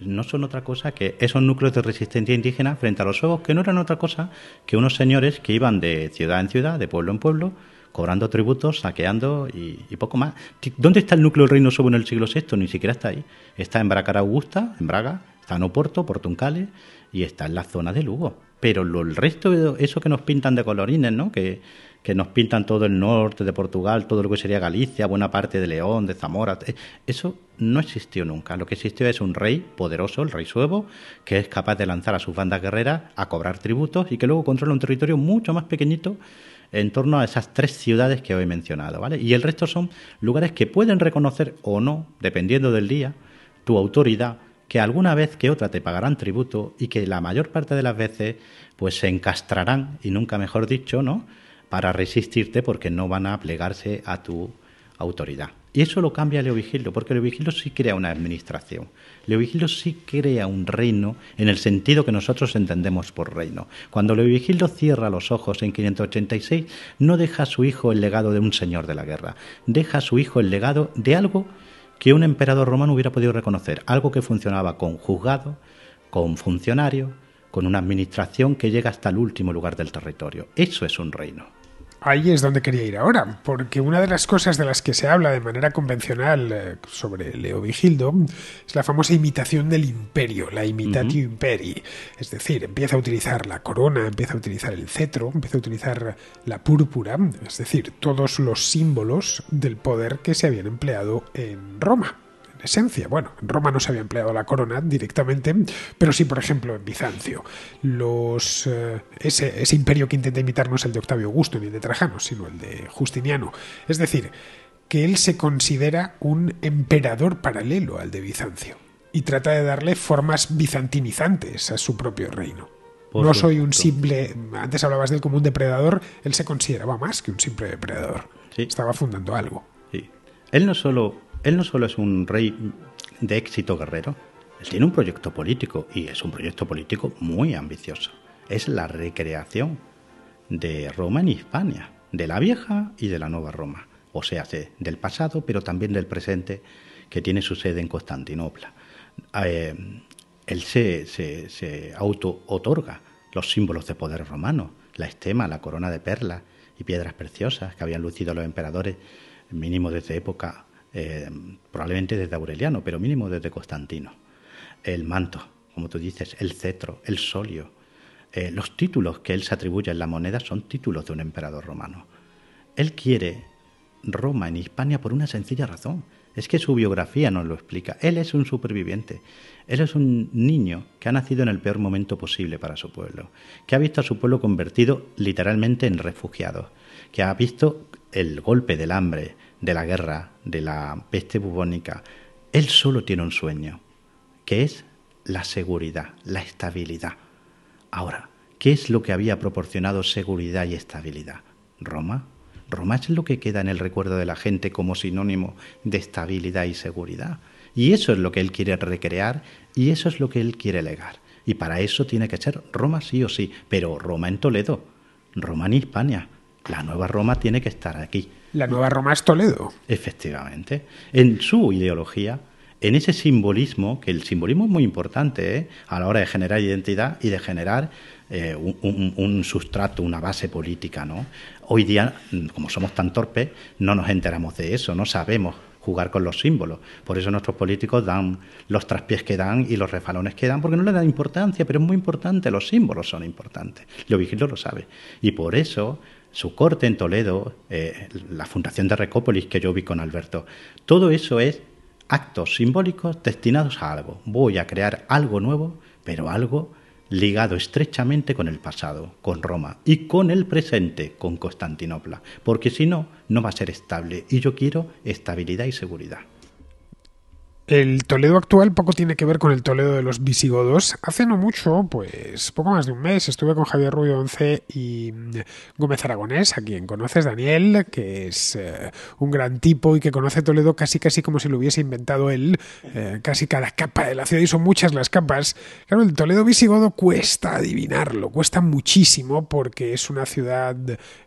no son otra cosa que esos núcleos de resistencia indígena frente a los suevos, que no eran otra cosa que unos señores que iban de ciudad en ciudad, de pueblo en pueblo, cobrando tributos, saqueando y, poco más. ¿Dónde está el núcleo del reino suevo en el siglo VI? Ni siquiera está ahí. Está en Bracara Augusta, en Braga, está en Oporto, Portuncales, y está en la zona de Lugo. Pero lo, el resto, eso que nos pintan de colorines, ¿no? Que, que nos pintan todo el norte de Portugal, todo lo que sería Galicia, buena parte de León, de Zamora. Eh, eso no existió nunca. Lo que existió es un rey poderoso, el rey suevo, que es capaz de lanzar a sus bandas guerreras a cobrar tributos y que luego controla un territorio mucho más pequeñito en torno a esas tres ciudades que hoy he mencionado. ¿vale? Y el resto son lugares que pueden reconocer o no, dependiendo del día, tu autoridad que alguna vez que otra te pagarán tributo y que la mayor parte de las veces pues se encastrarán, y nunca mejor dicho, ¿no? para resistirte porque no van a plegarse a tu autoridad. Y eso lo cambia Leo Vigildo, porque Leo Vigildo sí crea una administración. Leo Vigildo sí crea un reino en el sentido que nosotros entendemos por reino. Cuando Leo Vigildo cierra los ojos en 586, no deja a su hijo el legado de un señor de la guerra, deja a su hijo el legado de algo que un emperador romano hubiera podido reconocer. Algo que funcionaba con juzgado, con funcionario, con una administración que llega hasta el último lugar del territorio. Eso es un reino ahí es donde quería ir ahora, porque una de las cosas de las que se habla de manera convencional eh, sobre Leo Vigildo es la famosa imitación del imperio, la imitatio imperi, Es decir, empieza a utilizar la corona, empieza a utilizar el cetro, empieza a utilizar la púrpura, es decir, todos los símbolos del poder que se habían empleado en Roma esencia. Bueno, en Roma no se había empleado la corona directamente, pero sí, por ejemplo, en Bizancio. Los, eh, ese, imperio que intenta imitar no es el de Octavio Augusto ni el de Trajano, sino el de Justiniano. Es decir, que él se considera un emperador paralelo al de Bizancio y trata de darle formas bizantinizantes a su propio reino. no soy un simple, antes hablabas de él como un depredador, él se consideraba más que un simple depredador. Estaba fundando algo. Sí. Él no solo él no solo es un rey de éxito guerrero, él tiene un proyecto político y es un proyecto político muy ambicioso. Es la recreación de Roma en Hispania, de la vieja y de la nueva Roma, o sea, del pasado, pero también del presente que tiene su sede en Constantinopla. Eh, él se, auto-otorga los símbolos de poder romano, la estema, la corona de perlas y piedras preciosas que habían lucido los emperadores, mínimo desde época eh, probablemente desde Aureliano, pero mínimo desde Constantino. El manto, como tú dices, el cetro, el solio. Eh, los títulos que él se atribuye en la moneda son títulos de un emperador romano. Él quiere Roma en Hispania por una sencilla razón. Es que su biografía nos lo explica. Él es un superviviente. Él es un niño que ha nacido en el peor momento posible para su pueblo, que ha visto a su pueblo convertido literalmente en refugiados, que ha visto el golpe del hambre, de la guerra, de la peste bubónica, él solo tiene un sueño, que es la seguridad, la estabilidad. Ahora, ¿qué es lo que había proporcionado seguridad y estabilidad? Roma. Roma es lo que queda en el recuerdo de la gente como sinónimo de estabilidad y seguridad. Y eso es lo que él quiere recrear y eso es lo que él quiere legar. Y para eso tiene que ser Roma sí o sí, pero Roma en Toledo, Roma en Hispania. La nueva Roma tiene que estar aquí. La nueva Roma es Toledo. Efectivamente. En su ideología, en ese simbolismo, que el simbolismo es muy importante ¿eh? a la hora de generar identidad y de generar eh, un, sustrato, una base política, ¿no? Hoy día, como somos tan torpes, no nos enteramos de eso, no sabemos jugar con los símbolos. Por eso nuestros políticos dan los traspiés que dan y los refalones que dan, porque no le dan importancia, pero es muy importante, los símbolos son importantes. Lo lo sabe. Y por eso su corte en Toledo, eh, la fundación de Recópolis que yo vi con Alberto. Todo eso es actos simbólicos destinados a algo. Voy a crear algo nuevo, pero algo ligado estrechamente con el pasado, con Roma, y con el presente, con Constantinopla, porque si no, no va a ser estable, y yo quiero estabilidad y seguridad. El Toledo actual poco tiene que ver con el Toledo de los visigodos. Hace no mucho, pues poco más de un mes, estuve con Javier Rubio Once y mm, Gómez Aragonés, a quien conoces, Daniel, que es eh, un gran tipo y que conoce Toledo casi casi como si lo hubiese inventado él, eh, casi cada capa de la ciudad, y son muchas las capas. Claro, el Toledo visigodo cuesta adivinarlo, cuesta muchísimo porque es una ciudad,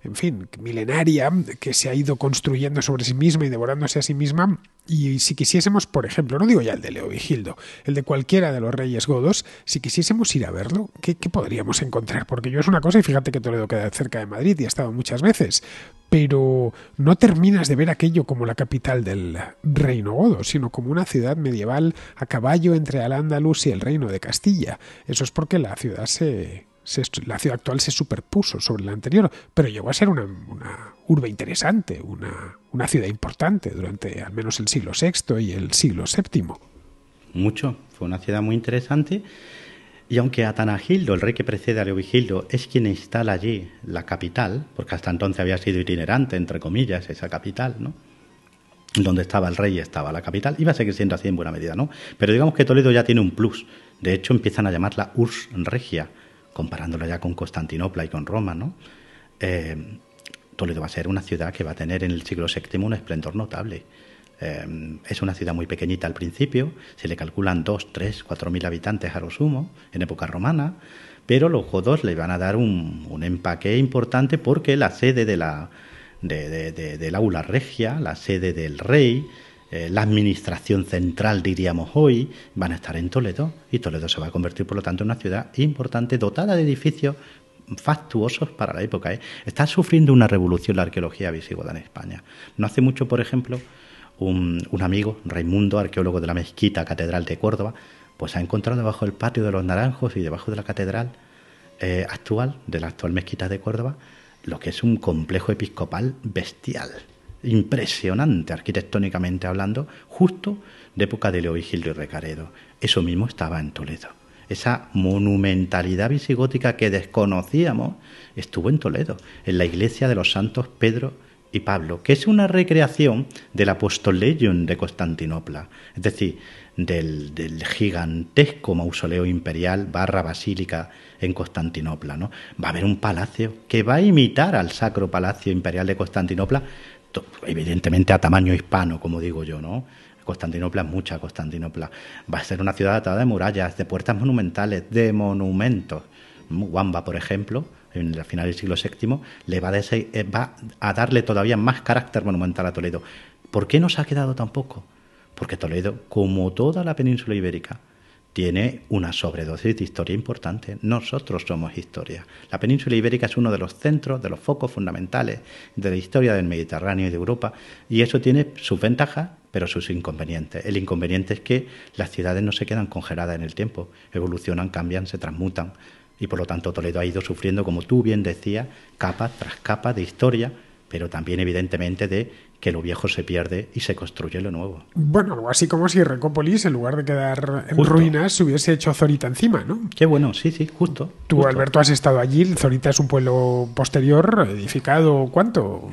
en fin, milenaria, que se ha ido construyendo sobre sí misma y devorándose a sí misma. Y si quisiésemos, por ejemplo, no digo ya el de Leo Leovigildo, el de cualquiera de los reyes godos, si quisiésemos ir a verlo, ¿qué, podríamos encontrar? Porque yo es una cosa, y fíjate que Toledo queda cerca de Madrid y ha estado muchas veces, pero no terminas de ver aquello como la capital del reino godo, sino como una ciudad medieval a caballo entre al ándalus y el reino de Castilla. Eso es porque la ciudad se la ciudad actual se superpuso sobre la anterior, pero llegó a ser una, una urbe interesante, una, ciudad importante durante al menos el siglo VI y el siglo VII. Mucho, fue una ciudad muy interesante. Y aunque Atanagildo, el rey que precede a Leovigildo, es quien instala allí la capital, porque hasta entonces había sido itinerante, entre comillas, esa capital, ¿no? Donde estaba el rey estaba la capital, iba a seguir siendo así en buena medida, ¿no? Pero digamos que Toledo ya tiene un plus. De hecho, empiezan a llamarla Urs Regia, Comparándola ya con Constantinopla y con Roma, eh, Toledo va a ser una ciudad que va a tener en el siglo VII un esplendor notable. Eh, es una ciudad muy pequeñita al principio, se le calculan 2, 3, 4 mil habitantes a lo sumo en época romana, pero los jodos le van a dar un, empaque importante porque la sede de la, de, del aula regia, la sede del rey, eh, la administración central, diríamos hoy, van a estar en Toledo y Toledo se va a convertir, por lo tanto, en una ciudad importante dotada de edificios factuosos para la época. ¿eh? Está sufriendo una revolución la arqueología visigoda en España. No hace mucho, por ejemplo, un, amigo, Raimundo, arqueólogo de la mezquita Catedral de Córdoba, pues ha encontrado debajo del patio de los Naranjos y debajo de la catedral eh, actual, de la actual mezquita de Córdoba, lo que es un complejo episcopal bestial impresionante arquitectónicamente hablando, justo de época de Leovigildo y Recaredo. Eso mismo estaba en Toledo. Esa monumentalidad visigótica que desconocíamos estuvo en Toledo, en la iglesia de los santos Pedro y Pablo, que es una recreación del Apostolegium de Constantinopla, es decir, del, del, gigantesco mausoleo imperial barra basílica en Constantinopla. ¿no? Va a haber un palacio que va a imitar al Sacro Palacio Imperial de Constantinopla, evidentemente a tamaño hispano, como digo yo, ¿no? Constantinopla es mucha Constantinopla. Va a ser una ciudad atada de murallas, de puertas monumentales, de monumentos. Guamba, por ejemplo, en la final del siglo VII, le va a, eh, va a darle todavía más carácter monumental a Toledo. ¿Por qué no se ha quedado tan poco? Porque Toledo, como toda la península ibérica, tiene una sobredosis de historia importante. Nosotros somos historia. La península ibérica es uno de los centros, de los focos fundamentales de la historia del Mediterráneo y de Europa, y eso tiene sus ventajas, pero sus inconvenientes. El inconveniente es que las ciudades no se quedan congeladas en el tiempo, evolucionan, cambian, se transmutan, y por lo tanto Toledo ha ido sufriendo, como tú bien decías, capa tras capa de historia, pero también evidentemente de que lo viejo se pierde y se construye lo nuevo. Bueno, algo así como si Recópolis, en lugar de quedar en ruinas, se hubiese hecho Zorita encima, ¿no? Qué bueno, sí, sí, justo. Tú, Alberto, has estado allí. Zorita es un pueblo posterior, edificado, ¿cuánto?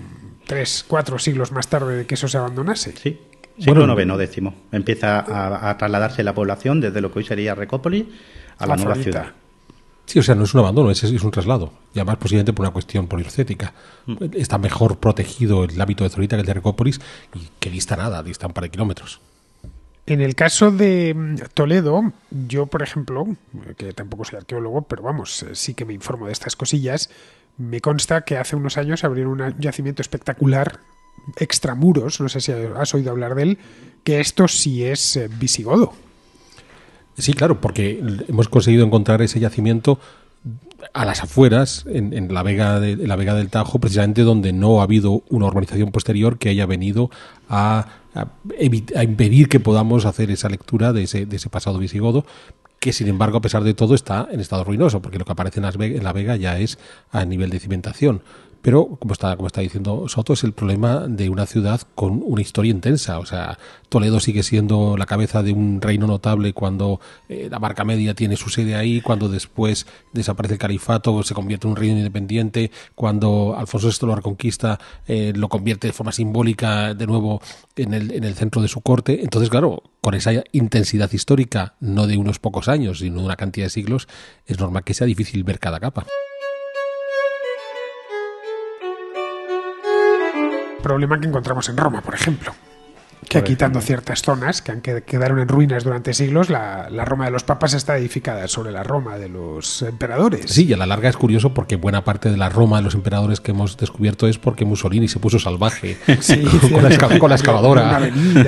Tres, cuatro siglos más tarde de que eso se abandonase. Sí, siglo bueno, IX, décimo. Empieza a, trasladarse la población desde lo que hoy sería Recópolis a la, nueva ciudad o sea, no es un abandono, es, un traslado. Y además posiblemente por una cuestión polircética. Mm. Está mejor protegido el hábito de Zorita que el de Recópolis y que dista nada, dista un par de kilómetros. En el caso de mm, Toledo, yo, por ejemplo, que tampoco soy arqueólogo, pero vamos, eh, sí que me informo de estas cosillas, me consta que hace unos años abrieron un yacimiento espectacular, extramuros, no sé si has oído hablar de él, que esto sí es eh, visigodo. Sí, claro, porque hemos conseguido encontrar ese yacimiento a las afueras, en, la vega de, la Vega del Tajo, precisamente donde no ha habido una urbanización posterior que haya venido a, impedir que podamos hacer esa lectura de ese, de ese pasado visigodo, que sin embargo, a pesar de todo, está en estado ruinoso, porque lo que aparece en, la Vega ya es a nivel de cimentación. Pero, como está, como está diciendo Soto, es el problema de una ciudad con una historia intensa. O sea, Toledo sigue siendo la cabeza de un reino notable cuando eh, la marca media tiene su sede ahí, cuando después desaparece el califato, se convierte en un reino independiente, cuando Alfonso VI lo reconquista, eh, lo convierte de forma simbólica de nuevo en en el centro de su corte. Entonces, claro, con esa intensidad histórica, no de unos pocos años, sino de una cantidad de siglos, es normal que sea difícil ver cada capa. problema que encontramos en Roma, por ejemplo. Que quitando ciertas zonas que han quedaron en ruinas durante siglos, la, Roma de los papas está edificada sobre la Roma de los emperadores. Sí, y a la larga es curioso porque buena parte de la Roma de los emperadores que hemos descubierto es porque Mussolini se puso salvaje con, la, excavadora.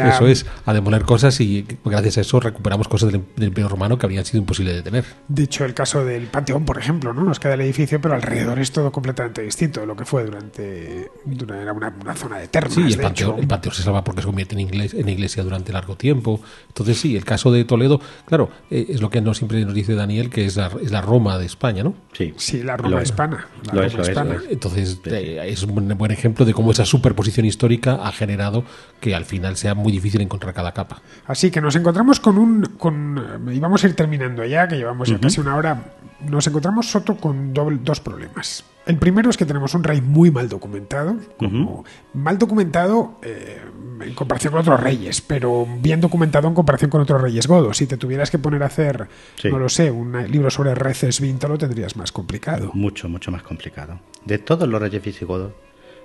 Eso es, a demoler cosas y gracias a eso recuperamos cosas del, Imperio Romano que habrían sido imposibles de tener. Dicho el caso del Panteón, por ejemplo, ¿no? nos queda el edificio, pero alrededor es todo completamente distinto de lo que fue durante, una, zona de termas. Sí, el, panteón, el Panteón se salva porque se convierte en iglesia durante largo tiempo. Entonces sí, el caso de Toledo, claro, eh, es lo que no siempre nos dice Daniel, que es la, es la Roma de España, ¿no? Sí, la Roma hispana. Entonces es un buen ejemplo de cómo esa superposición histórica ha generado que al final sea muy difícil encontrar cada capa. Así que nos encontramos con un... Con, eh, y vamos a ir terminando ya, que llevamos ya casi una hora nos encontramos Soto con dos problemas. El primero es que tenemos un rey muy mal documentado, mal documentado eh, en comparación con otros reyes, pero bien documentado en comparación con otros reyes godos. Si te tuvieras que poner a hacer, no lo sé, un libro sobre reces vinto, lo tendrías más complicado. Mucho, mucho más complicado. De todos los reyes visigodos,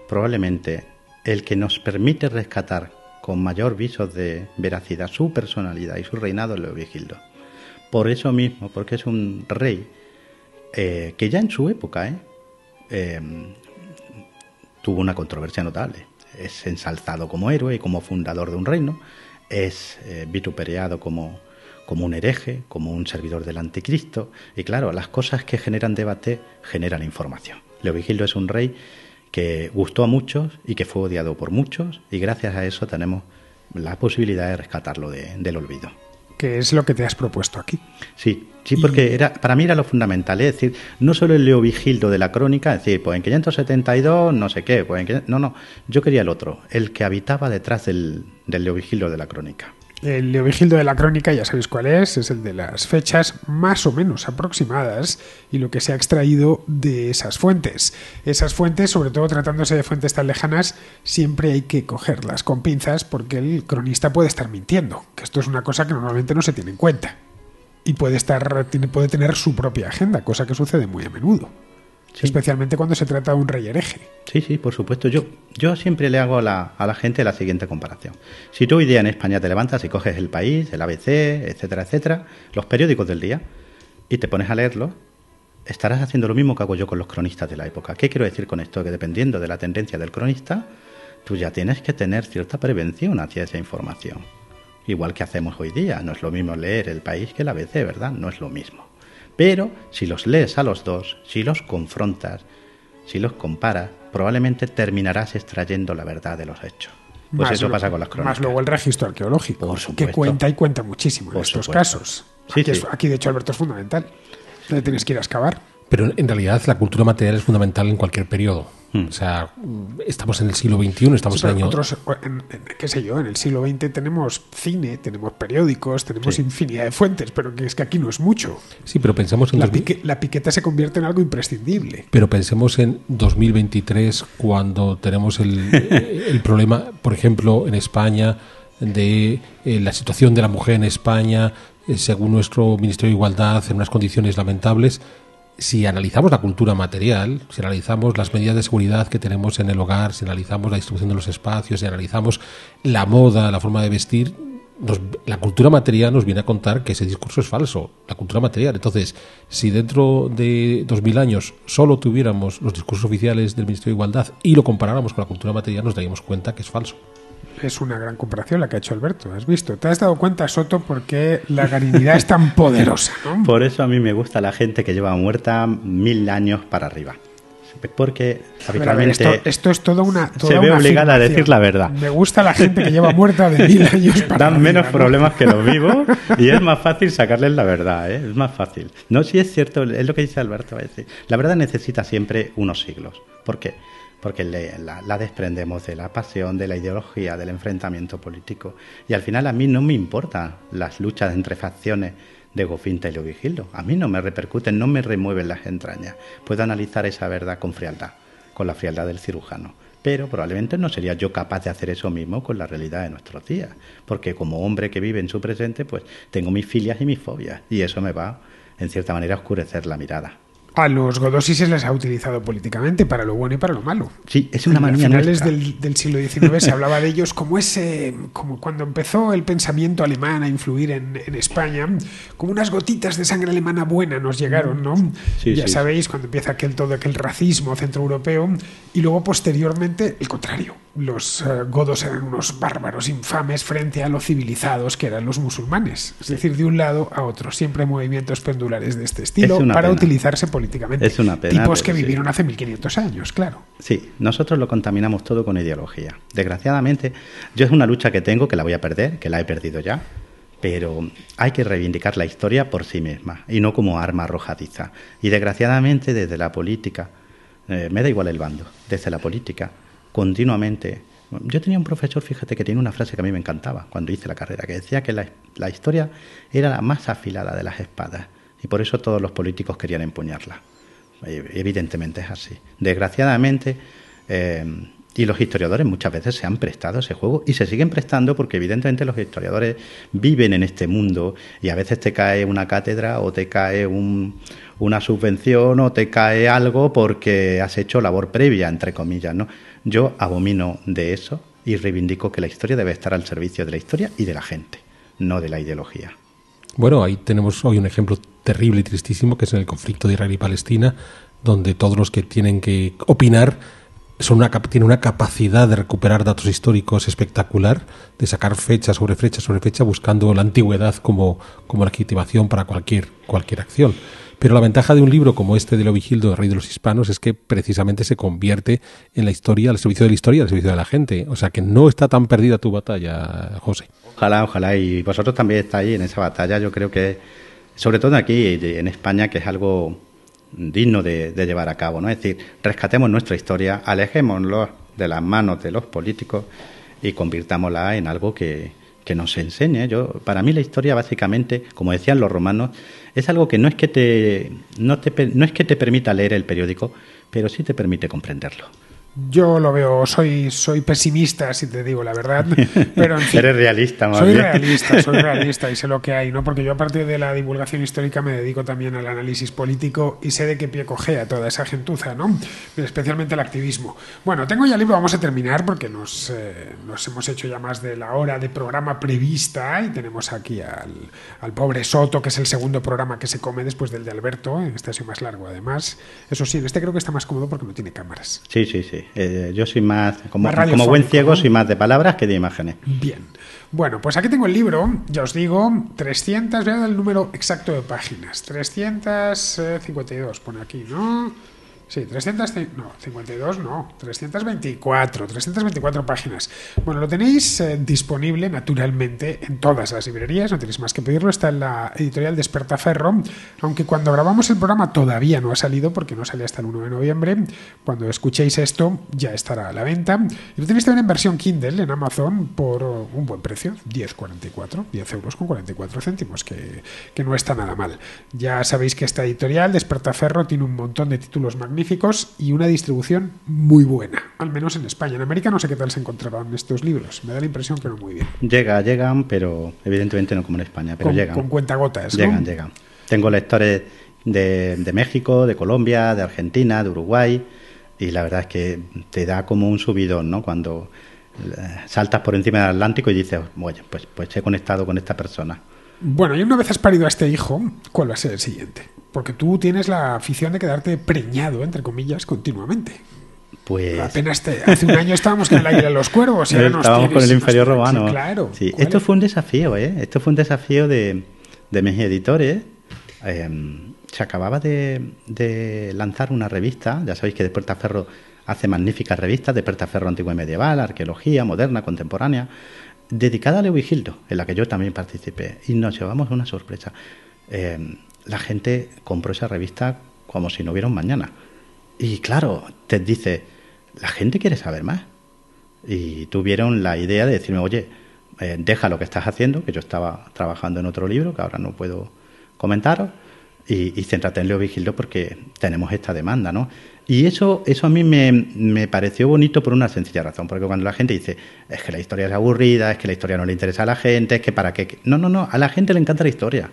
probablemente el que nos permite rescatar con mayor viso de veracidad su personalidad y su reinado es Leovigildo. Por eso mismo, porque es un rey eh, que ya en su época ¿eh? Eh, tuvo una controversia notable. Es ensalzado como héroe y como fundador de un reino, es vituperiado como, como un hereje, como un servidor del anticristo, y claro, las cosas que generan debate generan información. Leovigildo es un rey que gustó a muchos y que fue odiado por muchos, y gracias a eso tenemos la posibilidad de rescatarlo del olvido que es lo que te has propuesto aquí. Sí, Sí, porque era, para mí era lo fundamental, ¿eh? es decir, no solo el Leo Vigildo de la crónica, es decir, pues en 572 no sé qué, pues no, no, yo quería el otro, el que habitaba detrás del, del Leo Vigildo de la crónica. El Leovigildo de la crónica, ya sabéis cuál es, es el de las fechas más o menos aproximadas y lo que se ha extraído de esas fuentes. Esas fuentes, sobre todo tratándose de fuentes tan lejanas, siempre hay que cogerlas con pinzas porque el cronista puede estar mintiendo, que esto es una cosa que normalmente no se tiene en cuenta. Y puede, estar, puede tener su propia agenda, cosa que sucede muy a menudo. Especialmente cuando se trata de un rey hereje. Sí, sí, por supuesto. Yo, yo siempre le hago a la, a la, gente la siguiente comparación. Si tú hoy día en España te levantas y coges el país, el ABC, etcétera, etcétera, los periódicos del día, y te pones a leerlos, estarás haciendo lo mismo que hago yo con los cronistas de la época. ¿Qué quiero decir con esto? Que dependiendo de la tendencia del cronista, tú ya tienes que tener cierta prevención hacia esa información. Igual que hacemos hoy día. No es lo mismo leer el país que el ABC, ¿verdad? No es lo mismo. Pero si los lees a los dos, si los confrontas, si los comparas, probablemente terminarás extrayendo la verdad de los hechos. Pues eso pasa con las crónicas. Más luego el registro arqueológico, que cuenta y cuenta muchísimo estos casos. aquí, de hecho, Alberto, es fundamental. Tienes que ir a excavar. Pero en realidad la cultura material es fundamental en cualquier periodo. O sea, estamos en el siglo XXI, estamos en el año... qué sé yo, en el siglo XX tenemos cine, tenemos periódicos, tenemos infinidad de fuentes, pero que es que aquí no es mucho. Sí, pero pensemos en... La, piqueta se convierte en algo imprescindible. Pero pensemos en 2023, cuando tenemos el, problema, por ejemplo, en España, de eh, la situación de la mujer en España, eh, según nuestro Ministerio de Igualdad, en unas condiciones lamentables si analizamos la cultura material, si analizamos las medidas de seguridad que tenemos en el hogar, si analizamos la distribución de los espacios, si analizamos la moda, la forma de vestir, la cultura material nos viene a contar que ese discurso es falso, la cultura material. Entonces, si dentro de 2000 años solo tuviéramos los discursos oficiales del Ministerio de Igualdad y lo comparáramos con la cultura material, nos daríamos cuenta que es falso es una gran comparación la que ha hecho Alberto. Has visto, te has dado cuenta, Soto, por qué la garinidad es tan poderosa. Por eso a mí me gusta la gente que lleva muerta mil años para arriba. Porque habitualmente. esto, es toda una. se ve obligada a decir la verdad. Me gusta la gente que lleva muerta de mil años para arriba. Dan menos problemas que los vivos y es más fácil sacarles la verdad, ¿eh? es más fácil. No, si es cierto, es lo que dice Alberto. La verdad necesita siempre unos siglos. ¿Por qué? porque la, desprendemos de la pasión, de la ideología, del enfrentamiento político. Y al final a mí no me importan las luchas entre facciones de Gofinta y Leo A mí no me repercuten, no me remueven las entrañas. Puedo analizar esa verdad con frialdad, con la frialdad del cirujano. Pero probablemente no sería yo capaz de hacer eso mismo con la realidad de nuestros días, porque como hombre que vive en su presente, pues tengo mis filias y mis fobias, y eso me va, en cierta manera, a oscurecer la mirada a los godosis se les ha utilizado políticamente para lo bueno y para lo malo. Sí, es una manía. A finales del, siglo XIX se hablaba de ellos como ese, como cuando empezó el pensamiento alemán a influir en, España, como unas gotitas de sangre alemana buena nos llegaron, ¿no? ya sabéis cuando empieza aquel todo aquel racismo centroeuropeo y luego posteriormente el contrario los eh, godos eran unos bárbaros infames frente a los civilizados que eran los musulmanes. Es decir, de un lado a otro, siempre movimientos pendulares de este estilo para utilizarse políticamente. Es una Tipos que vivieron hace 1500 años, claro. Sí, nosotros lo contaminamos todo con ideología. Desgraciadamente, yo es una lucha que tengo, que la voy a perder, que la he perdido ya, pero hay que reivindicar la historia por sí misma y no como arma arrojadiza. Y desgraciadamente desde la política, eh, me da igual el bando, desde la política continuamente. Yo tenía un profesor, fíjate, que tiene una frase que a mí me encantaba cuando hice la carrera, que decía que la, historia era la más afilada de las espadas y por eso todos los políticos querían empuñarla. E-, evidentemente es así. Desgraciadamente, eh, y los historiadores muchas veces se han prestado ese juego y se siguen prestando porque evidentemente los historiadores viven en este mundo y a veces te cae una cátedra o te cae una subvención o te cae algo porque has hecho labor previa, entre comillas, ¿no? Yo abomino de eso y reivindico que la historia debe estar al servicio de la historia y de la gente, no de la ideología. Bueno, ahí tenemos hoy un ejemplo terrible y tristísimo que es en el conflicto de Israel y Palestina, donde todos los que tienen que opinar son una, tienen una capacidad de recuperar datos históricos espectacular, de sacar fecha sobre fecha sobre fecha, buscando la antigüedad como, como legitimación para cualquier, cualquier acción. Pero la ventaja de un libro como este de Lovigildo, Rey de los Hispanos, es que precisamente se convierte en la historia, al servicio de la historia, al servicio de la gente. O sea que no está tan perdida tu batalla, José. Ojalá, ojalá. Y vosotros también estáis en esa batalla. Yo creo que, sobre todo aquí en España, que es algo digno de, llevar a cabo. ¿no? Es decir, rescatemos nuestra historia, alejémosla de las manos de los políticos y convirtámosla en algo que, que nos enseñe. Yo, para mí la historia básicamente, como decían los romanos, es algo que no es que te no, te, no es que te permita leer el periódico, pero sí te permite comprenderlo. Yo lo veo, soy, soy pesimista, si te digo la verdad. Pero en Eres realista, más Soy realista, soy realista y sé lo que hay, ¿no? Porque yo, a partir de la divulgación histórica, me dedico también al análisis político y sé de qué pie cogea toda esa gentuza, ¿no? Especialmente el activismo. Bueno, tengo ya el libro, vamos a terminar porque nos, eh, nos hemos hecho ya más de la hora de programa prevista y tenemos aquí al, al pobre Soto, que es el segundo programa que se come después del de Alberto. Este ha sido más largo, además. Eso sí, en este creo que está más cómodo porque no tiene cámaras. Sí, sí, sí. Eh, yo soy más, como, como buen ciego, soy más de palabras que de imágenes. Bien. Bueno, pues aquí tengo el libro, ya os digo, 300, voy a dar el número exacto de páginas, 352, pone aquí, ¿no? Sí, 300, no, 52 no, 324, 324 páginas. Bueno, lo tenéis eh, disponible naturalmente en todas las librerías, no tenéis más que pedirlo, está en la editorial Despertaferro, aunque cuando grabamos el programa todavía no ha salido porque no sale hasta el 1 de noviembre, cuando escuchéis esto ya estará a la venta. Y lo tenéis también en versión Kindle en Amazon por un buen precio, 10,44, 10 euros con 44 céntimos, que, que no está nada mal. Ya sabéis que esta editorial Despertaferro tiene un montón de títulos magníficos magníficos y una distribución muy buena, al menos en España. En América no sé qué tal se encontraban estos libros, me da la impresión que no muy bien. Llega, llegan, pero evidentemente no como en España, pero con, llegan. Con cuentagotas. ¿no? Llegan, llegan. Tengo lectores de, México, de Colombia, de Argentina, de Uruguay, y la verdad es que te da como un subidón, ¿no? Cuando eh, saltas por encima del Atlántico y dices, bueno pues, pues he conectado con esta persona. Bueno, y una vez has parido a este hijo, ¿cuál va a ser el siguiente? Porque tú tienes la afición de quedarte preñado, entre comillas, continuamente. Pues... Apenas te, hace un año estábamos con el aire de los cuervos. Y estábamos con el inferior romano. claro. Sí. Esto fue un desafío, ¿eh? Esto fue un desafío de, mis editores. Em, se acababa de, lanzar una revista. Ya sabéis que de Puertaferro hace magníficas revistas: de Ferro Antiguo y Medieval, Arqueología, Moderna, Contemporánea, dedicada a Lewis Hildo, en la que yo también participé. Y nos llevamos una sorpresa. Eh, la gente compró esa revista como si no hubiera un mañana. Y claro, te dice, la gente quiere saber más. Y tuvieron la idea de decirme, oye, eh, deja lo que estás haciendo, que yo estaba trabajando en otro libro, que ahora no puedo comentaros, y, y céntrate en Leo Vigildo porque tenemos esta demanda, ¿no? Y eso, eso a mí me, me, pareció bonito por una sencilla razón, porque cuando la gente dice, es que la historia es aburrida, es que la historia no le interesa a la gente, es que para qué... No, no, no, a la gente le encanta la historia.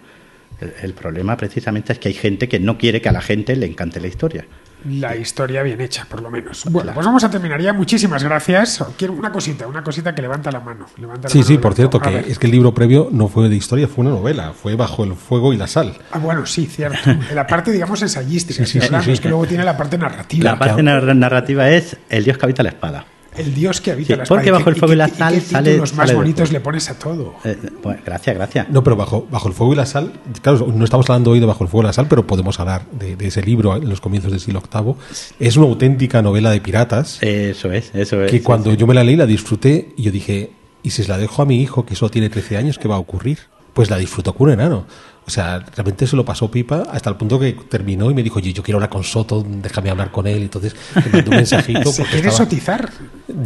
El, problema precisamente es que hay gente que no quiere que a la gente le encante la historia. La historia bien hecha, por lo menos. Bueno, pues vamos a terminar ya. Muchísimas gracias. Quiero una cosita, una cosita que levanta la mano. sí, sí, por cierto, que es que el libro previo no fue de historia, fue una novela, fue Bajo el Fuego y la Sal. Ah, bueno, sí, cierto. La parte, digamos, ensayística, sí, sí, sí, es que luego tiene la parte narrativa. La parte narrativa es El Dios que habita la espada el dios que habita las Porque bajo el fuego y, la sal sale, títulos más bonitos le pones a todo. Eh, pues, gracias, gracias. No, pero bajo, bajo el fuego y la sal, claro, no estamos hablando hoy de Bajo el fuego y la sal, pero podemos hablar de, ese libro en los comienzos del siglo VIII. Es una auténtica novela de piratas. Eso es, eso es. Que cuando yo me la leí la disfruté y yo dije, ¿y si se la dejo a mi hijo que solo tiene 13 años, qué va a ocurrir? Pues la disfruto con un enano. O sea, realmente se lo pasó pipa hasta el punto que terminó y me dijo, oye, yo quiero hablar con Soto, déjame hablar con él. Entonces le mandó un mensajito. ¿Se sotizar?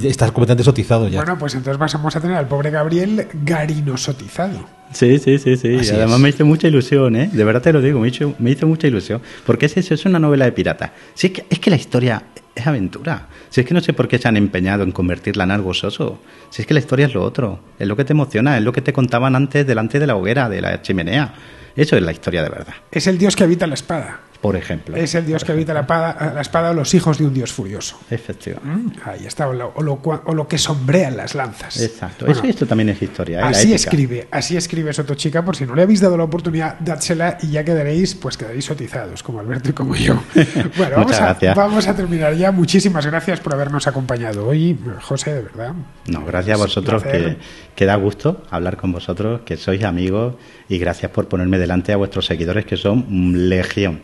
Estás completamente sotizado ya. Bueno, pues entonces vamos a tener al pobre Gabriel Garino sotizado. Sí, sí, sí, sí. Además me hizo mucha ilusión, ¿eh? De verdad te lo digo, me hizo, me hizo mucha ilusión. Porque es eso, es una novela de pirata. Sí, es que, es que la historia es aventura. Si es que no sé por qué se han empeñado en convertirla en algo soso. Si es que la historia es lo otro, es lo que te emociona, es lo que te contaban antes delante de la hoguera, de la chimenea. Eso es la historia de verdad. Es el dios que habita la espada por ejemplo. Es el dios que habita la espada, la o los hijos de un dios furioso. Efectivamente. Mm, ahí está, o lo, o que sombrean las lanzas. Exacto. esto también es historia. ¿eh? Así escribe, así escribe Soto Chica, por si no le habéis dado la oportunidad, dádsela y ya quedaréis, pues quedaréis sotizados, como Alberto y como yo. Bueno, vamos, a, vamos a terminar ya. Muchísimas gracias por habernos acompañado hoy, José, de verdad. No, gracias a vosotros, que da gusto hablar con vosotros, que sois amigos y gracias por ponerme delante a vuestros seguidores, que son legión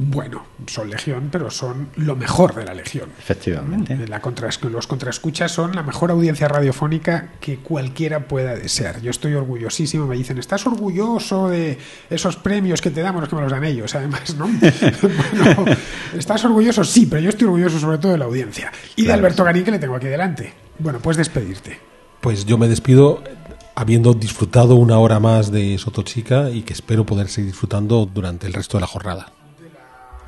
bueno, son Legión, pero son lo mejor de la Legión. Efectivamente. La los contraescuchas son la mejor audiencia radiofónica que cualquiera pueda desear. Yo estoy orgullosísimo, me dicen, ¿estás orgulloso de esos premios que te damos? Los que me los dan ellos, además, ¿no? bueno, ¿Estás orgulloso? Sí, pero yo estoy orgulloso sobre todo de la audiencia. Y de Alberto Garín, que le tengo aquí delante. Bueno, puedes despedirte. Pues yo me despido habiendo disfrutado una hora más de Sotochica y que espero poder seguir disfrutando durante el resto de la jornada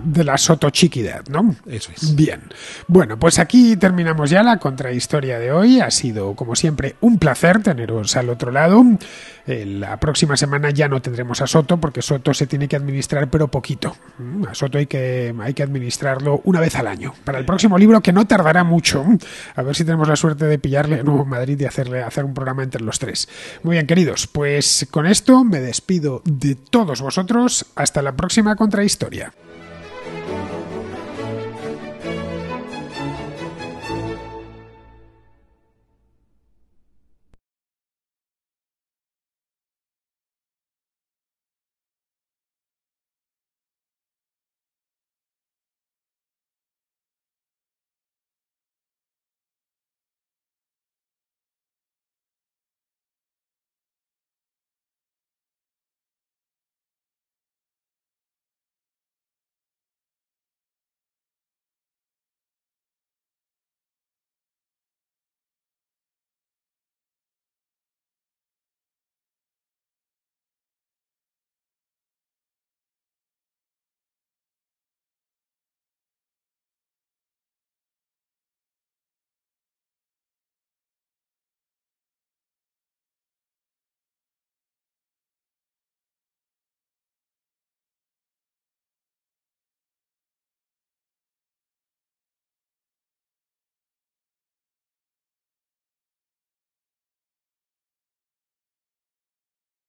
de la soto chiquidad, ¿no? Eso es. Bien. Bueno, pues aquí terminamos ya la contrahistoria de hoy. Ha sido, como siempre, un placer teneros al otro lado. Eh, la próxima semana ya no tendremos a Soto, porque Soto se tiene que administrar, pero poquito. Mm, a Soto hay que, hay que administrarlo una vez al año. Para el próximo libro, que no tardará mucho, a ver si tenemos la suerte de pillarle a Nuevo Madrid y hacerle hacer un programa entre los tres. Muy bien, queridos, pues con esto me despido de todos vosotros. Hasta la próxima contrahistoria.